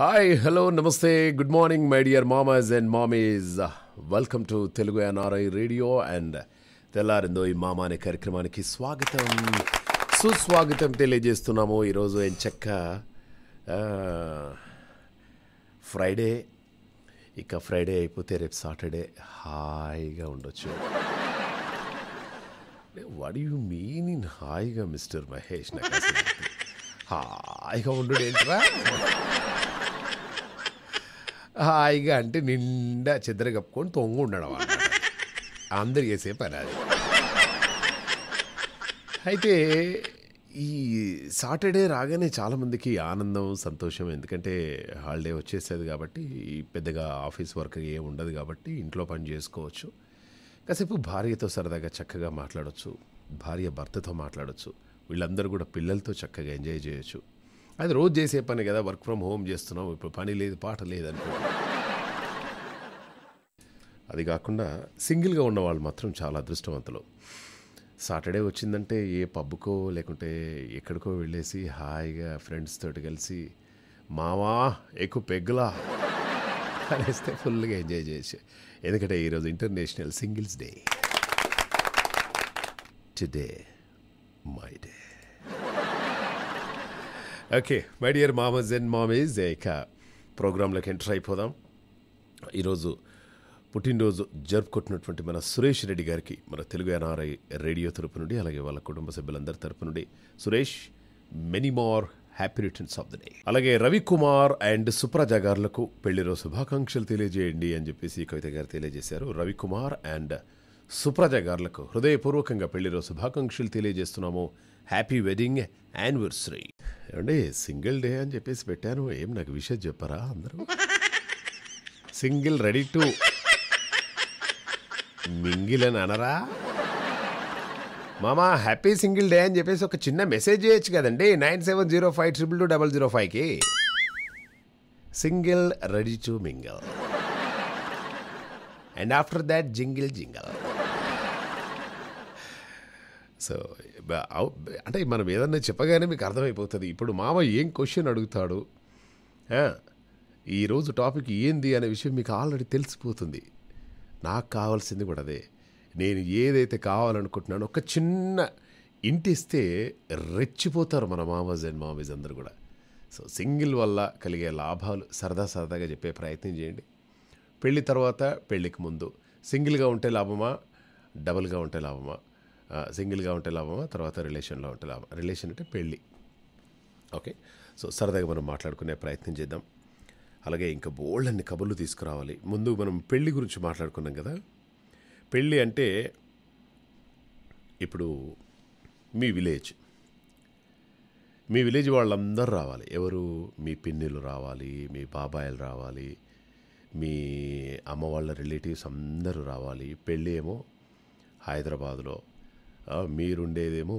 hi hello నమస్తే good morning my dear మామాజ్ and మామీస్ welcome to Telugu NRI radio and తెల్లారిందో ఈ మామా అనే కార్యక్రమానికి స్వాగతం సుస్వాగతం తెలియజేస్తున్నాము ఈరోజు ఏం చెక్క ఫ్రైడే ఇక ఫ్రైడే అయిపోతే రేపు సాటర్డే హాయిగా ఉండొచ్చు వాట్ యు మీన్ ఇన్ హాయిగా మిస్టర్ మహేష్ హాయిగా ఉండడు ఏంట్రా హాయిగా అంటే నిండా చెద్దర కప్పుకొని తొంగు ఉండడం అందరు చేసే పని అది అయితే ఈ సాటర్డే రాగానే చాలామందికి ఆనందం సంతోషం ఎందుకంటే హాలిడే వచ్చేసేది కాబట్టి పెద్దగా ఆఫీస్ వర్క్ ఏమి ఉండదు కాబట్టి ఇంట్లో పని చేసుకోవచ్చు కాసేపు భార్యతో సరదాగా చక్కగా మాట్లాడవచ్చు భార్య భర్తతో మాట్లాడవచ్చు వీళ్ళందరూ కూడా పిల్లలతో చక్కగా ఎంజాయ్ చేయొచ్చు అది రోజు చేసే పని కదా వర్క్ ఫ్రమ్ హోమ్ చేస్తున్నాం ఇప్పుడు పని లేదు పాట లేదు అనుకో అది కాకుండా సింగిల్గా ఉన్నవాళ్ళు మాత్రం చాలా అదృష్టవంతులు సాటర్డే వచ్చిందంటే ఏ పబ్కో లేకుంటే ఎక్కడికో వెళ్ళేసి హాయిగా ఫ్రెండ్స్ తోటి కలిసి మావా ఎక్కువ పెగ్గులా అనేస్తే ఫుల్గా ఎంజాయ్ చేయొచ్చు ఎందుకంటే ఈరోజు international singles day today my day okay my dear మామజ్ అండ్ మామీజ్ ఇక ప్రోగ్రాంలోకి ఎంటర్ అయిపోదాం ఈరోజు పుట్టినరోజు జరుపుకుంటున్నటువంటి మన సురేష్ రెడ్డి గారికి మన తెలుగు ఎన్ఆర్ఐ రేడియో తరపు నుండి అలాగే వాళ్ళ కుటుంబ సభ్యులందరి తరపు నుండి Suresh many more happy returns of the day అలాగే రవికుమార్ అండ్ సుప్రజ గారులకు పెళ్లిరో శుభాకాంక్షలు తెలియజేయండి అని చెప్పేసి కవిత గారు తెలియజేశారు రవికుమార్ అండ్ సుప్రజ గారులకు హృదయపూర్వకంగా పెళ్లిరో శుభాకాంక్షలు తెలియజేస్తున్నాము హ్యాపీ వెడ్డింగ్ యానివర్సరీ అంటే సింగిల్ డే అని చెప్పేసి పెట్టాను ఏం నాకు విషయం చెప్పరా అందరూ సింగిల్ రెడీ టు మింగిల్ అని అనరా మామా హ్యాపీ సింగిల్ డే అని చెప్పేసి ఒక చిన్న మెసేజ్ చేయొచ్చు కదండి nine seven zero five triple two double zero ఫైవ్కి single ready to mingle and after that jingle jingle so అంటే మనం ఏదన్నా చెప్పగానే మీకు అర్థమైపోతుంది ఇప్పుడు మామ ఏం క్వశ్చన్ అడుగుతాడు ఈరోజు టాపిక్ ఏంది అనే విషయం మీకు ఆల్రెడీ తెలిసిపోతుంది నాకు కావాల్సింది కూడా అదే నేను ఏదైతే కావాలనుకుంటున్నానో ఒక చిన్న ఇంటిస్తే రెచ్చిపోతారు మన మామజ్ అండ్ మామీజ్ అందరు కూడా సో సింగిల్ వల్ల కలిగే లాభాలు సరదా సరదాగా చెప్పే ప్రయత్నం చేయండి పెళ్ళి తర్వాత పెళ్ళికి ముందు సింగిల్గా ఉంటే లాభమా డబుల్గా ఉంటే లాభమా సింగిల్గా ఉంటే లాభమా తర్వాత రిలేషన్లో ఉంటే లాభం రిలేషన్ అంటే పెళ్ళి ఓకే సో సరదాగా మనం మాట్లాడుకునే ప్రయత్నం చేద్దాం అలాగే ఇంకా బోల్డ్ అన్ని కబుర్లు తీసుకురావాలి ముందు మనం పెళ్ళి గురించి మాట్లాడుకున్నాం కదా పెళ్ళి అంటే ఇప్పుడు మీ విలేజ్ మీ విలేజ్ వాళ్ళందరూ రావాలి ఎవరు మీ పిన్నిలు రావాలి మీ బాబాయిలు రావాలి మీ అమ్మ వాళ్ళ రిలేటివ్స్ అందరూ రావాలి పెళ్ళి ఏమో హైదరాబాద్లో మీరుండేదేమో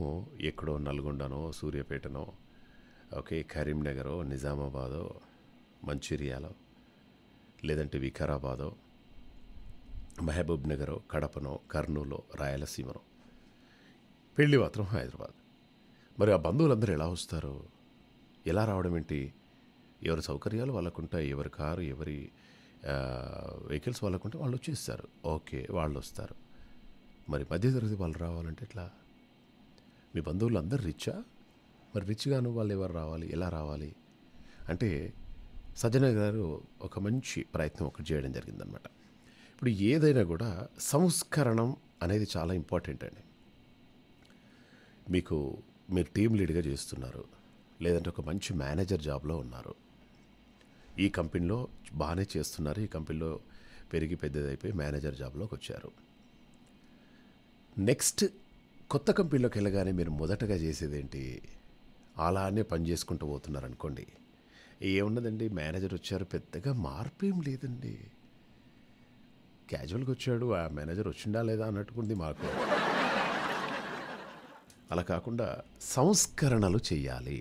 ఎక్కడో నల్గొండనో సూర్యాపేటనో ఓకే కరీంనగరో నిజామాబాదో మంచిర్యాలో లేదంటే వికారాబాదో మహబూబ్ నగరో కడపనో కర్నూలు రాయలసీమనో పెళ్ళి మాత్రం హైదరాబాద్ మరి ఆ బంధువులందరూ ఎలా వస్తారు ఎలా రావడం ఏంటి ఎవరి సౌకర్యాలు వాళ్ళకుంటాయి ఎవరి కారు ఎవరి వెహికల్స్ వాళ్ళకుంటే వాళ్ళు వచ్చేస్తారు ఓకే వాళ్ళు వస్తారు మరి మధ్యతరగతి వాళ్ళు రావాలంటే ఎట్లా మీ బంధువులు అందరు రిచ్చా మరి రిచ్గాను వాళ్ళు ఎవరు రావాలి ఎలా రావాలి అంటే సజ్జన గారు ఒక మంచి ప్రయత్నం ఒకటి చేయడం జరిగిందనమాట ఇప్పుడు ఏదైనా కూడా సంస్కరణం అనేది చాలా ఇంపార్టెంట్ అండి మీకు మీరు టీం లీడ్గా చేస్తున్నారు లేదంటే ఒక మంచి మేనేజర్ జాబ్లో ఉన్నారు ఈ కంపెనీలో బాగానే చేస్తున్నారు ఈ కంపెనీలో పెరిగి పెద్దదైపోయి మేనేజర్ జాబ్లోకి వచ్చారు నెక్స్ట్ కొత్త కంపెనీలోకి వెళ్ళగానే మీరు మొదటగా చేసేదేంటి అలానే పని చేసుకుంటూ పోతున్నారు అనుకోండి ఏమున్నదండి మేనేజర్ వచ్చారు పెద్దగా మార్పు ఏం లేదండి క్యాజువల్గా వచ్చాడు ఆ మేనేజర్ వచ్చిండా లేదా అన్నట్టుకుంది మాకు అలా కాకుండా సంస్కరణలు చేయాలి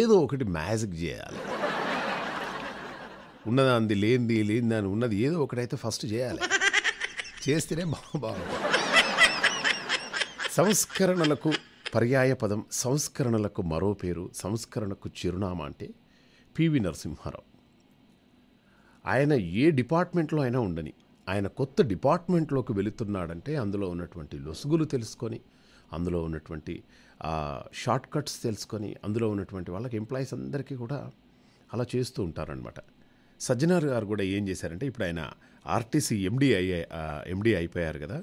ఏదో ఒకటి మ్యాజిక్ చేయాలి అంది లేనిది లేని దాని ఉన్నది ఏదో ఒకటైతే ఫస్ట్ చేయాలి చేస్తేనే బాగుంది సంస్కరణలకు పర్యాయ పదం సంస్కరణలకు మరో పేరు సంస్కరణకు చిరునామా అంటే పివి నరసింహారావు ఆయన ఏ డిపార్ట్మెంట్లో అయినా ఉండని ఆయన కొత్త డిపార్ట్మెంట్లోకి వెళుతున్నాడంటే అందులో ఉన్నటువంటి లొసుగులు తెలుసుకొని అందులో ఉన్నటువంటి షార్ట్ కట్స్ తెలుసుకొని అందులో ఉన్నటువంటి వాళ్ళకి ఎంప్లాయీస్ అందరికీ కూడా అలా చేస్తూ ఉంటారనమాట సజ్జనార్ గారు కూడా ఏం చేశారంటే ఇప్పుడు ఆయన ఆర్టీసీ ఎండి అయ్యే ఎండి అయిపోయారు కదా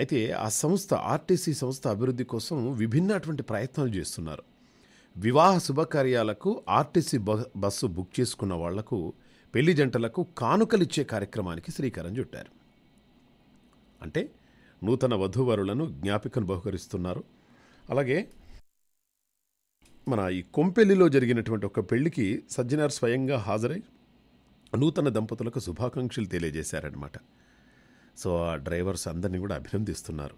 అయితే ఆ సంస్థ ఆర్టీసీ సంస్థ అభివృద్ధి కోసం విభిన్నటువంటి ప్రయత్నాలు చేస్తున్నారు వివాహ శుభకార్యాలకు ఆర్టీసీ బస్సు బుక్ చేసుకున్న వాళ్లకు పెళ్లి జంటలకు కానుకలిచ్చే కార్యక్రమానికి శ్రీకారం చుట్టారు అంటే నూతన వధూవరులను జ్ఞాపికను బహుకరిస్తున్నారు అలాగే మన ఈ కొంపెల్లిలో జరిగినటువంటి ఒక పెళ్లికి సజ్జనార్ స్వయంగా హాజరై నూతన దంపతులకు శుభాకాంక్షలు తెలియజేశారనమాట సో ఆ డ్రైవర్స్ అందరినీ కూడా అభినందిస్తున్నారు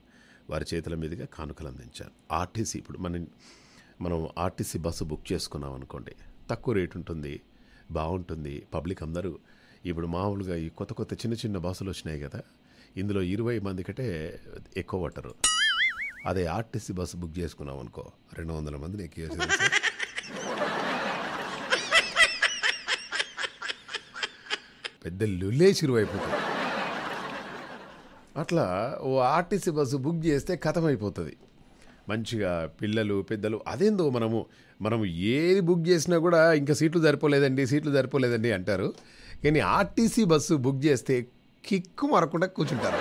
వారి చేతుల మీదుగా కానుకలు అందించారు ఆర్టీసీ ఇప్పుడు మనం మనం ఆర్టీసీ బస్సు బుక్ చేసుకున్నాం అనుకోండి తక్కువ రేటు ఉంటుంది బాగుంటుంది పబ్లిక్ అందరూ ఇప్పుడు మామూలుగా ఈ కొత్త కొత్త చిన్న చిన్న బస్సులు వచ్చినాయి కదా ఇందులో ఇరవై మంది కంటే ఎక్కువ పట్టరు అదే ఆర్టీసీ బస్సు బుక్ చేసుకున్నాం అనుకో రెండు వందల మందిని ఎక్కువ పెద్ద లుల్లేసిరువైపోతుంది అట్లా ఓ ఆర్టీసీ బస్సు బుక్ చేస్తే కథమైపోతుంది మంచిగా పిల్లలు పెద్దలు అదేందో మనము మనం ఏది బుక్ చేసినా కూడా ఇంకా సీట్లు సరిపోలేదండి సీట్లు సరిపోలేదండి అంటారు కానీ ఆర్టీసీ బస్సు బుక్ చేస్తే కిక్కు మరకుండా కూర్చుంటారు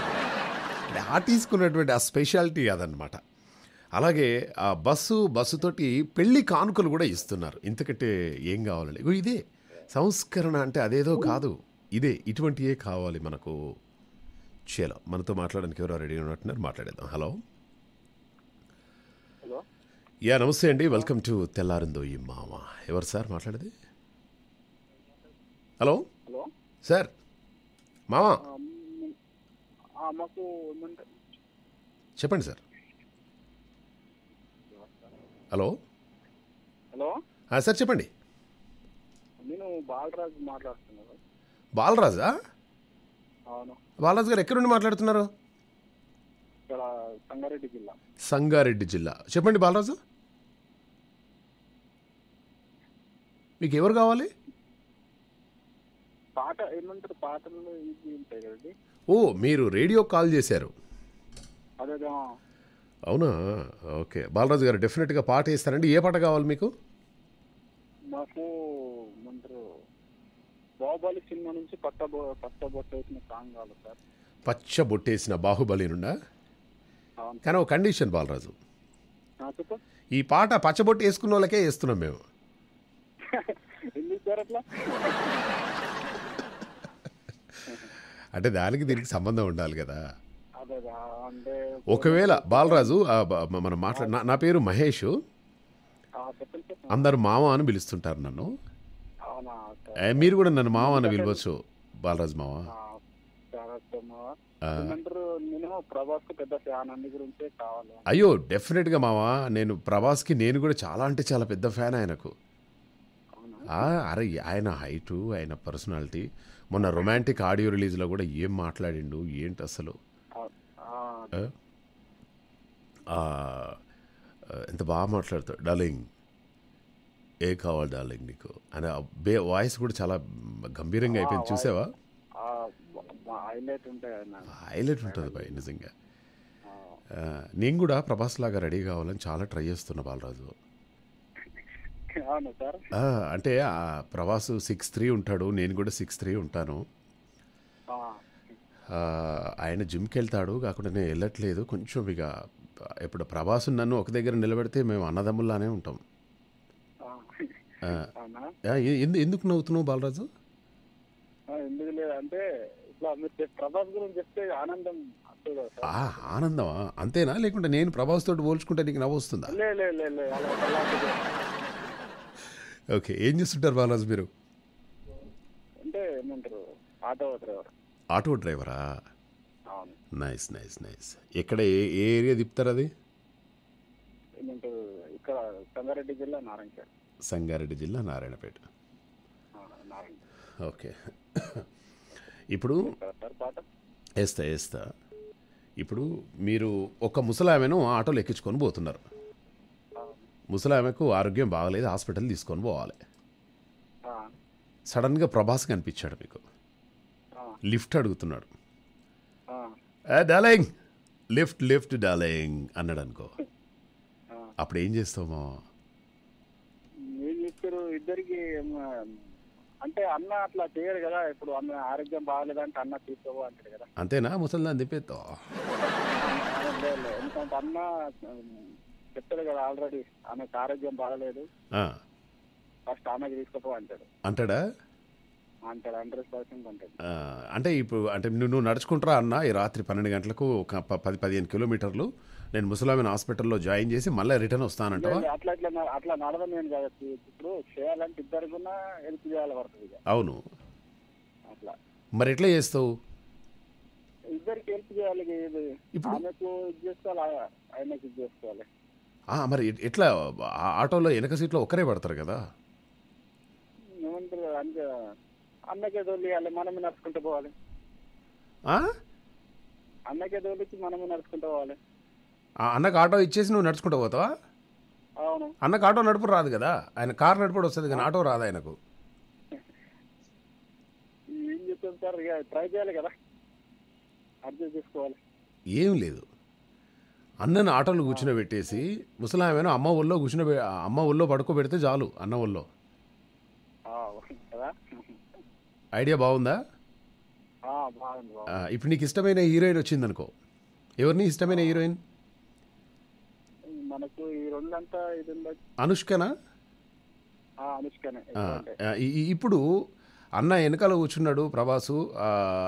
ఆర్టీసీకి ఉన్నటువంటి ఆ స్పెషాలిటీ అదనమాట అలాగే ఆ బస్సు బస్సుతోటి పెళ్ళి కానుకలు కూడా ఇస్తున్నారు ఇంతకంటే ఏం కావాలండి ఇదే సంస్కరణ అంటే అదేదో కాదు ఇదే ఇటువంటియే కావాలి మనకు చేలో మనతో మాట్లాడడానికి ఎవరో రెడీ ఉన్నట్టున్నారు మాట్లాడేద్దాం హలో యా నమస్తే అండి వెల్కమ్ టు తెల్లారిందో ఈ మామ ఎవరు సార్ మాట్లాడేది హలో సార్ మామా చెప్పండి సార్ హలో హలో సార్ చెప్పండి నేను బాలరాజ్ మాట్లాడుతున్నాను బాలరాజా బాలరాజు గారు ఎక్కడి నుండి మాట్లాడుతున్నారు సంగారెడ్డి జిల్లా సంగారెడ్డి జిల్లా చెప్పండి బాలరాజు మీకు ఎవరు కావాలి పాట ఓ మీరు రేడియో కాల్ చేశారు అవునా ఓకే బాలరాజు గారు డెఫినెట్గా పాట ఇస్తారండి ఏ పాట కావాలి మీకు మాకు బాహుబలి సినిమా నుంచి పచ్చ పట్టబొట్టేసిన సాంగ్ కావాలి సార్ పచ్చబొట్టేసిన బాహుబలి నుండా కానీ ఒక కండిషన్ బాలరాజు ఈ పాట పచ్చబొట్టి వేసుకున్న వాళ్ళకే వేస్తున్నాం మేము అంటే దానికి దీనికి సంబంధం ఉండాలి కదా ఒకవేళ బాలరాజు మనం మాట్లాడ నా పేరు మహేష్ అందరు మామ అని పిలుస్తుంటారు నన్ను మీరు కూడా నన్ను మావ అని పిలవచ్చు బాలరాజ్ మావ అయ్యో డెఫినెట్ గా మావా నేను ప్రభాస్ కి నేను కూడా చాలా అంటే చాలా పెద్ద ఫ్యాన్ ఆయనకు అరే ఆయన హైటు ఆయన పర్సనాలిటీ మొన్న రొమాంటిక్ ఆడియో రిలీజ్లో కూడా ఏం మాట్లాడిండు ఏంటి అసలు ఎంత బాగా మాట్లాడతాడు డలింగ్ ఏ కావాలి డార్లింగ్ నీకు అని బే వాయిస్ కూడా చాలా గంభీరంగా అయిపోయింది చూసావా హైలైట్ ఉంటుంది భయ్ నిజంగా నేను కూడా ప్రభాస్ లాగా రెడీ కావాలని చాలా ట్రై చేస్తున్నా బాలరాజు అంటే ప్రభాస్ సిక్స్ త్రీ ఉంటాడు నేను కూడా సిక్స్ త్రీ ఉంటాను ఆయన జిమ్కి వెళ్తాడు కాకుండా నేను వెళ్ళట్లేదు కొంచెం ఇక ఇప్పుడు ప్రభాస్ నన్ను ఒక దగ్గర నిలబెడితే మేము అన్నదమ్ముల్లానే ఉంటాం ఎందుకు నవ్వుతున్నావు బాలరాజు ఎందుకు లేదు అంటే ప్రభాస్ గురించి చెప్తే ఆనందం ఆనందమా అంతేనా లేకుంటే నేను ప్రభాస్ తోటి పోల్చుకుంటే నీకు నవ్వు వస్తుందా ఓకే ఏం చేస్తుంటారు బాలరాజు మీరు అంటే ఏమంటారు ఆటో డ్రైవర్ ఆటో డ్రైవరా నైస్ నైస్ నైస్ ఎక్కడ ఏ ఏరియా తిప్పుతారు అది ఇక్కడ సంగారెడ్డి జిల్లా నారాయణ సంగారెడ్డి జిల్లా నారాయణపేట ఓకే ఇప్పుడు వేస్తా వేస్తా ఇప్పుడు మీరు ఒక ముసలామెను ఆటోలో ఎక్కించుకొని పోతున్నారు ముసలామెకు ఆరోగ్యం బాగలేదు హాస్పిటల్ తీసుకొని పోవాలి సడన్గా ప్రభాస్ కనిపించాడు మీకు లిఫ్ట్ అడుగుతున్నాడు డాలయింగ్ లిఫ్ట్ లిఫ్ట్ డాలయింగ్ అన్నాడు అనుకో అప్పుడు ఏం చేస్తామో ఇద్దరికి అంటే అన్న అట్లా చేయరు కదా ఇప్పుడు అన్న ఆరోగ్యం బాగాలేదంటే అన్న తీసుకోవు అంటారు కదా అంతేనా ముసలిదాన్ని తిప్పేస్తా ఎందుకంటే అన్న చెప్తాడు కదా ఆల్రెడీ ఆమెకు ఆరోగ్యం బాగాలేదు ఫస్ట్ ఆమెకి తీసుకోపో అంటాడు అంటాడా అంటాడు హండ్రెడ్ పర్సెంట్ అంటాడు అంటే ఇప్పుడు అంటే నువ్వు నడుచుకుంటారా అన్న ఈ రాత్రి పన్నెండు గంటలకు ఒక పది పదిహేను కిలోమీటర్లు నేను ముసలామిన హాస్పిటల్లో జాయిన్ చేసి మళ్ళీ రిటర్న్ వస్తానంట అట్లా అట్లా అట్లా నడవని నేను కాబట్టి ఇప్పుడు చేయాలంటే ఇద్దరికి హెల్ప్ చేయాలి పడుతుంది అవును అట్లా మరి ఎట్లా చేస్తావు ఇద్దరికి హెల్ప్ చేయాలి ఇప్పుడు ఆమెకు చేసుకోవాలి ఆయనకి ఇది చేసుకోవాలి మరి ఎట్లా ఆటోలో వెనక సీట్లో ఒక్కరే పడతారు కదా ఏమంటారు అంటే అన్నకే తోలియాలి మనమే నడుచుకుంటూ పోవాలి అన్నకే తోలిచ్చి మనమే నడుచుకుంటూ పోవాలి అన్నకు ఆటో ఇచ్చేసి నువ్వు నడుచుకుంటూ పోతావా అన్నకు ఆటో నడుపు రాదు కదా ఆయన కార్ నడుపుడు వస్తుంది కానీ ఆటో రాదు ఆయనకు ఏం లేదు అన్నను ఆటోలు కూర్చునబెట్టేసి ముసలామేనో అమ్మ ఊళ్ళో కూర్చున అమ్మ ఊళ్ళో పడుకోబెడితే చాలు అన్న ఊళ్ళో ఐడియా బాగుందా ఇప్పుడు నీకు ఇష్టమైన హీరోయిన్ వచ్చింది అనుకో ఎవరిని ఇష్టమైన హీరోయిన్ మనకు ఈ రెండంతా ఇది అనుష్కనా ఇప్పుడు అన్న వెనకాల కూర్చున్నాడు ప్రభాసు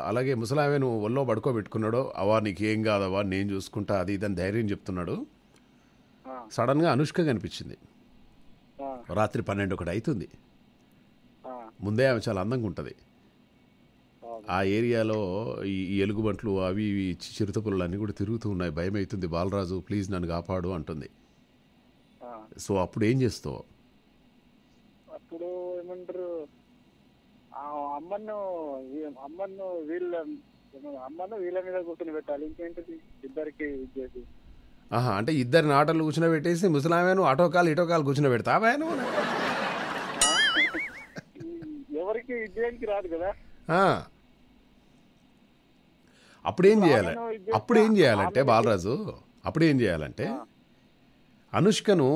అలాగే నువ్వు ఒళ్ళో పడుకోబెట్టుకున్నాడు అవా నీకు ఏం కాదవా నేను చూసుకుంటా అది ఇదని ధైర్యం చెప్తున్నాడు సడన్గా అనుష్క కనిపించింది రాత్రి పన్నెండు ఒకటి అవుతుంది ముందే ఆమె చాలా అందంగా ఉంటుంది ఆ ఏరియాలో ఈ ఎలుగుబంట్లు అవి ఇవి చిరుత అన్నీ కూడా తిరుగుతూ ఉన్నాయి భయం అవుతుంది బాలరాజు ప్లీజ్ నన్ను కాపాడు అంటుంది సో అప్పుడు ఏం చేస్తావు అప్పుడు ఏమంటారు అమ్మను అమ్మను వీళ్ళ అమ్మను వీళ్ళ మీద కూర్చొని పెట్టాలి ఇంకేంటిది ఇద్దరికి చేసి ఆహా అంటే ఇద్దరు నాటలు కూర్చునబెట్టేసి ముసలామేను అటో కాలు ఇటో కాలు కూర్చునబెడతావా నువ్వు ఎవరికి విజయానికి రాదు కదా అప్పుడేం చేయాలి అప్పుడు ఏం చేయాలంటే బాలరాజు అప్పుడు ఏం చేయాలంటే అనుష్కను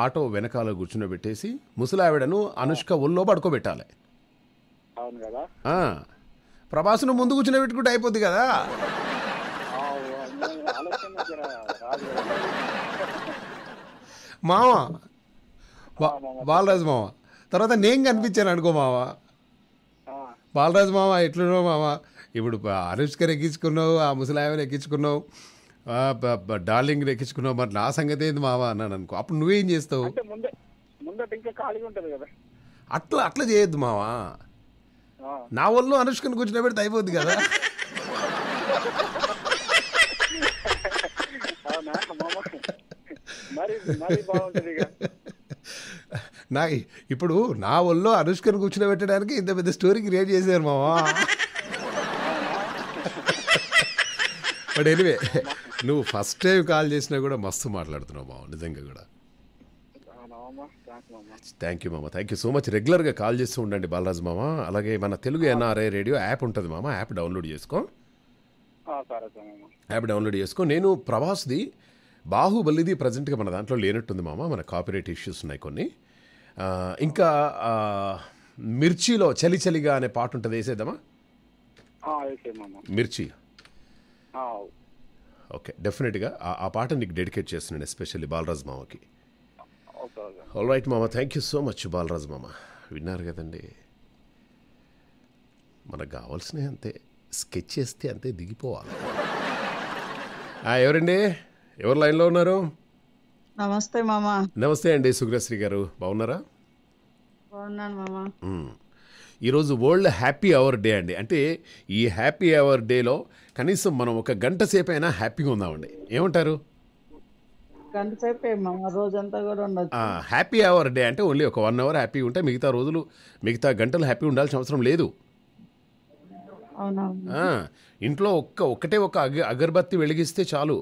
ఆటో వెనకాల పెట్టేసి ముసలావిడను అనుష్క ఒళ్ళో పడుకోబెట్టాలి అవును కదా ప్రభాస్ను ముందు కూర్చునబెట్టుకుంటే అయిపోద్ది కదా మావ బాలరాజు మావ తర్వాత నేను కనిపించాను అనుకో మావ బాలరాజు మావ ఎట్లున్నావు మావ ఇప్పుడు అనుష్కర్ ఎక్కించుకున్నావు ఆ ముసలావిని ఎక్కించుకున్నావు డార్లింగ్ ఎక్కించుకున్నావు మరి నా సంగతి ఏంది మావా అన్నాను అనుకో అప్పుడు నువ్వేం చేస్తావు అట్లా అట్లా చేయొద్దు మావా నా వల్ల అనుష్కని కూర్చున్న పెడితే అయిపోద్ది కదా నా ఇప్పుడు నా వల్ల అనుష్కని కూర్చుని పెట్టడానికి ఇంత పెద్ద స్టోరీ క్రియేట్ చేశారు మావా బట్ ఎనివే నువ్వు ఫస్ట్ టైం కాల్ చేసినా కూడా మస్తు మాట్లాడుతున్నావు మామ నిజంగా కూడా థ్యాంక్ యూ మామ థ్యాంక్ యూ సో మచ్ రెగ్యులర్గా కాల్ చేస్తూ ఉండండి బాలరాజు మామ అలాగే మన తెలుగు ఎన్ఆర్ఐ రేడియో యాప్ ఉంటుంది మామ యాప్ డౌన్లోడ్ చేసుకో యాప్ డౌన్లోడ్ చేసుకో నేను ప్రభాస్ది బాహుబలిది ప్రజెంట్గా మన దాంట్లో లేనట్టుంది మామ మన కాపీరేట్ ఇష్యూస్ ఉన్నాయి కొన్ని ఇంకా మిర్చిలో చలి చలిగా అనే పాట ఉంటుంది వేసేద్దామా మిర్చి ఓకే డెఫినెట్గా ఆ పాట నీకు డెడికేట్ చేస్తున్నాను ఎస్పెషల్లీ బాలరాజ్ మామకి ఆల్ రైట్ మామ thank you so much Balaraj మామ విన్నారు కదండి మనకు కావాల్సినవి అంతే స్కెచ్ చేస్తే అంతే దిగిపోవాలి ఎవరండి ఎవరు లైన్లో ఉన్నారు నమస్తే మామా నమస్తే అండి సుగ్రశ్రీ గారు బాగున్నారా బాగున్నాను మామా ఈరోజు వరల్డ్ హ్యాపీ అవర్ డే అండి అంటే ఈ హ్యాపీ అవర్ డేలో కనీసం మనం ఒక గంట సేపు అయినా హ్యాపీగా ఉందామండి ఏమంటారు రోజంతా కూడా హ్యాపీ అవర్ డే అంటే ఓన్లీ ఒక వన్ అవర్ హ్యాపీగా ఉంటే మిగతా రోజులు మిగతా గంటలు హ్యాపీ ఉండాల్సిన అవసరం లేదు ఇంట్లో ఒక్క ఒక్కటే ఒక అగరబత్తి వెలిగిస్తే చాలు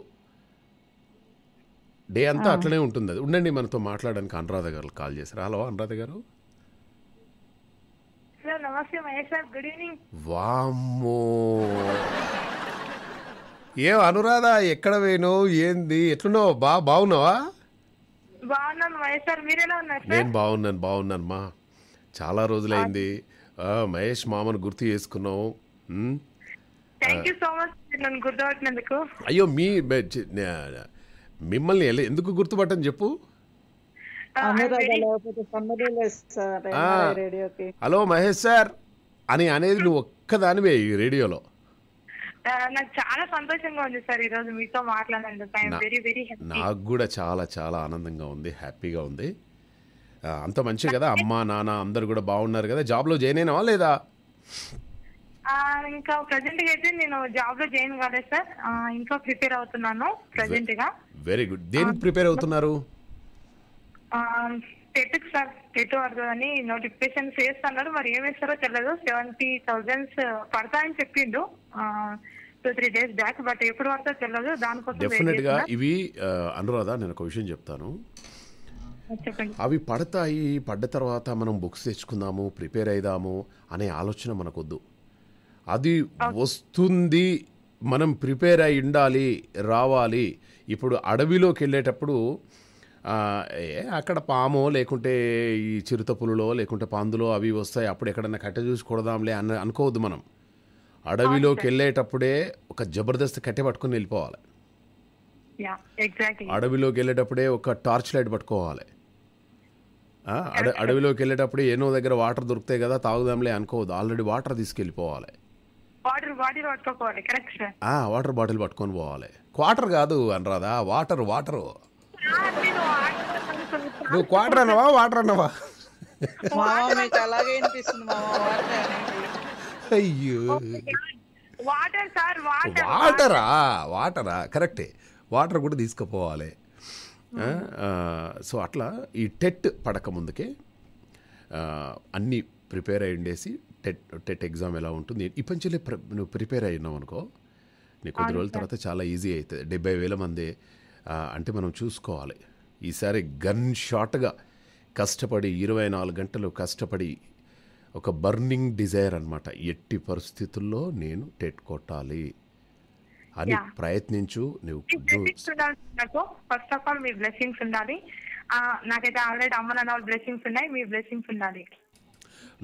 డే అంతా అట్లనే ఉంటుంది అది ఉండండి మనతో మాట్లాడడానికి అనురాధ గారు కాల్ చేశారు హలో అనురాధ గారు వామ్మో ఏ అనురాధ ఎక్కడ వేను ఏంది ఎట్లున్నావు బా బాగున్నావా నేను బాగున్నాను బాగున్నాను మా చాలా రోజులైంది మహేష్ మామను గుర్తు చేసుకున్నావు అయ్యో మీ మిమ్మల్ని ఎందుకు గుర్తుపట్టని చెప్పు హలో మహేష్ సార్ అని అనేది నువ్వు ఒక్కదానివే ఈ రేడియోలో నాకు చాలా సంతోషంగా ఉంది సార్ ఈరోజు మీతో మాట్లాడినందుకు వెరీ వెరీ నాకు కూడా చాలా చాలా ఆనందంగా ఉంది హ్యాపీగా ఉంది అంత మంచి కదా అమ్మ నాన్న అందరు కూడా బాగున్నారు కదా జాబ్ లో జాయిన్ అయినావా లేదా ఇంకా ప్రెసెంట్ అయితే నేను జాబ్ లో జాయిన్ కాలేదు సార్ ఇంకా ప్రిపేర్ అవుతున్నాను ప్రెసెంట్ గా వెరీ గుడ్ దేనికి ప్రిపేర్ అవుతున్నారు స్టేట్కి సార్ స్టేట్ అని నోటిఫికేషన్ చేస్తున్నాడు మరి ఏం వేస్తారో తెలియదు సెవెంటీ థౌజండ్స్ పడతాయని చెప్పిండు two three days back but ఎప్పుడు పడతా తెలియదు దానికోసం డెఫినెట్ గా ఇవి అనురాధ నేను ఒక విషయం చెప్తాను అవి పడతాయి పడ్డ తర్వాత మనం బుక్స్ తెచ్చుకుందాము ప్రిపేర్ అయిదాము అనే ఆలోచన మనకొద్దు అది వస్తుంది మనం ప్రిపేర్ అయి ఉండాలి రావాలి ఇప్పుడు అడవిలోకి వెళ్ళేటప్పుడు అక్కడ పాము లేకుంటే ఈ చిరుతపులులో లేకుంటే పందులో అవి వస్తాయి అప్పుడు ఎక్కడన్నా కట్టె చూసుకూడదాంలే అని అనుకోవద్దు మనం అడవిలోకి వెళ్ళేటప్పుడే ఒక జబర్దస్త్ కట్టె పట్టుకుని వెళ్ళిపోవాలి అడవిలోకి వెళ్ళేటప్పుడే ఒక టార్చ్ లైట్ పట్టుకోవాలి అడవిలోకి వెళ్ళేటప్పుడు ఎన్నో దగ్గర వాటర్ దొరుకుతాయి కదా తాగుదాంలే అనుకోవద్దు ఆల్రెడీ వాటర్ తీసుకెళ్ళిపోవాలి వాటర్ బాటిల్ పట్టుకొని పోవాలి క్వార్టర్ కాదు అనరాదా వాటర్ వాటర్ నువ్వు క్వార్టర్ అన్నవా వాటర్ అన్నవా అయ్యో వాటరా వాటరా కరెక్టే వాటర్ కూడా తీసుకుపోవాలి సో అట్లా ఈ టెట్ పడక ముందుకే అన్నీ ప్రిపేర్ అయి ఉండేసి టెట్ టెట్ ఎగ్జామ్ ఎలా ఉంటుంది ఇప్పటి నువ్వు ప్రిపేర్ ఉన్నావు అనుకో నీ కొద్ది రోజుల తర్వాత చాలా ఈజీ అవుతుంది డెబ్బై వేల మంది అంటే మనం చూసుకోవాలి ఈసారి గన్ షాట్గా కష్టపడి ఇరవై నాలుగు గంటలు కష్టపడి ఒక బర్నింగ్ డిజైర్ అనమాట ఎట్టి పరిస్థితుల్లో నేను టెట్ కొట్టాలి అని ప్రయత్నించు నువ్వు ఫస్ట్ ఆఫ్ ఆల్ మీ బ్లెస్సింగ్స్ ఉండాలి నాకైతే ఆల్రెడీ అమ్మ నాన్న బ్లెస్సింగ్స్ ఉన్నాయి మీ బ్లెస్సింగ్స్ ఉండాలి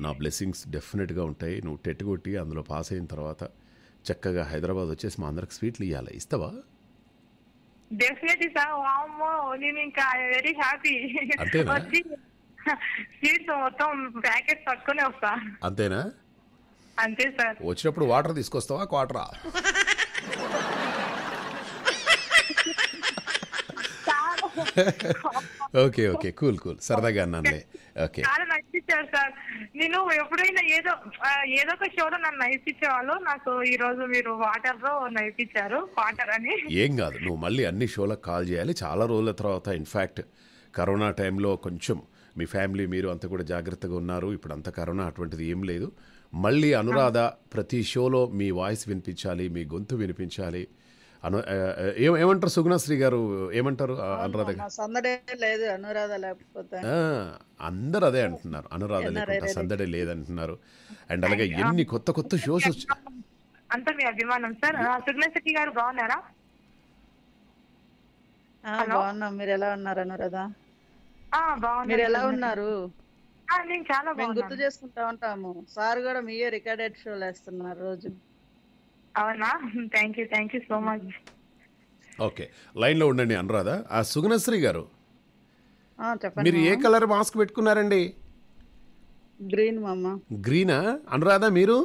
నా బ్లెస్సింగ్స్ డెఫినెట్గా ఉంటాయి నువ్వు టెట్ కొట్టి అందులో పాస్ అయిన తర్వాత చక్కగా హైదరాబాద్ వచ్చేసి మా అందరికి స్వీట్లు ఇవ్వాలి ఇస్తావా డెఫినెట్లీ సార్ వామ్మో నేను ఇంకా వెరీ హ్యాపీ వచ్చి స్వీట్స్ మొత్తం ప్యాకెట్ పట్టుకునే వస్తా అంతేనా అంతే సార్ వచ్చినప్పుడు వాటర్ తీసుకొస్తావా క్వాటరా ఓకే ఓకే కూల్ కూల్ సరదాగా అన్నానులే ఓకే చాలా సార్ నేను ఎప్పుడైనా ఏదో ఏదో ఒక షోలో నన్ను నైపించేవాళ్ళు నాకు ఈ రోజు మీరు వాటర్ లో నైపించారు వాటర్ అని ఏం కాదు నువ్వు మళ్ళీ అన్ని షోలకు కాల్ చేయాలి చాలా రోజుల తర్వాత ఇన్ఫాక్ట్ కరోనా టైంలో కొంచెం మీ ఫ్యామిలీ మీరు అంతా కూడా జాగ్రత్తగా ఉన్నారు ఇప్పుడు అంత కరోనా అటువంటిది ఏం లేదు మళ్ళీ అనురాధ ప్రతి షోలో మీ వాయిస్ వినిపించాలి మీ గొంతు వినిపించాలి అను ఏమంటారు సుగుణశ్రీ గారు ఏమంటారు అనురాధ సందడే లేదు అనురాధ లేకపోతే అందరు అదే అంటున్నారు అనురాధ లేకుండా సందడే లేదంటున్నారు అండ్ అలాగే ఎన్ని కొత్త కొత్త షోస్ వచ్చాయి అంతా మీ అభిమానం సార్ సుగుణశ్రీ గారు బాగున్నారా బాగున్నా మీరు ఎలా ఉన్నారు అనురాధ మీరు ఎలా ఉన్నారు నేను చాలా గుర్తు చేసుకుంటా ఉంటాము సార్ కూడా మీయే రికార్డెడ్ షో లేస్తున్నారు రోజు అవునా thank you thank you so much okay లైన్లో ఉండండి అనురాధ ఆ సుగుణశ్రీ గారు మీరు ఏ కలర్ మాస్క్ పెట్టుకున్నారండి గ్రీన్ మామ గ్రీనా అనురాధ మీరు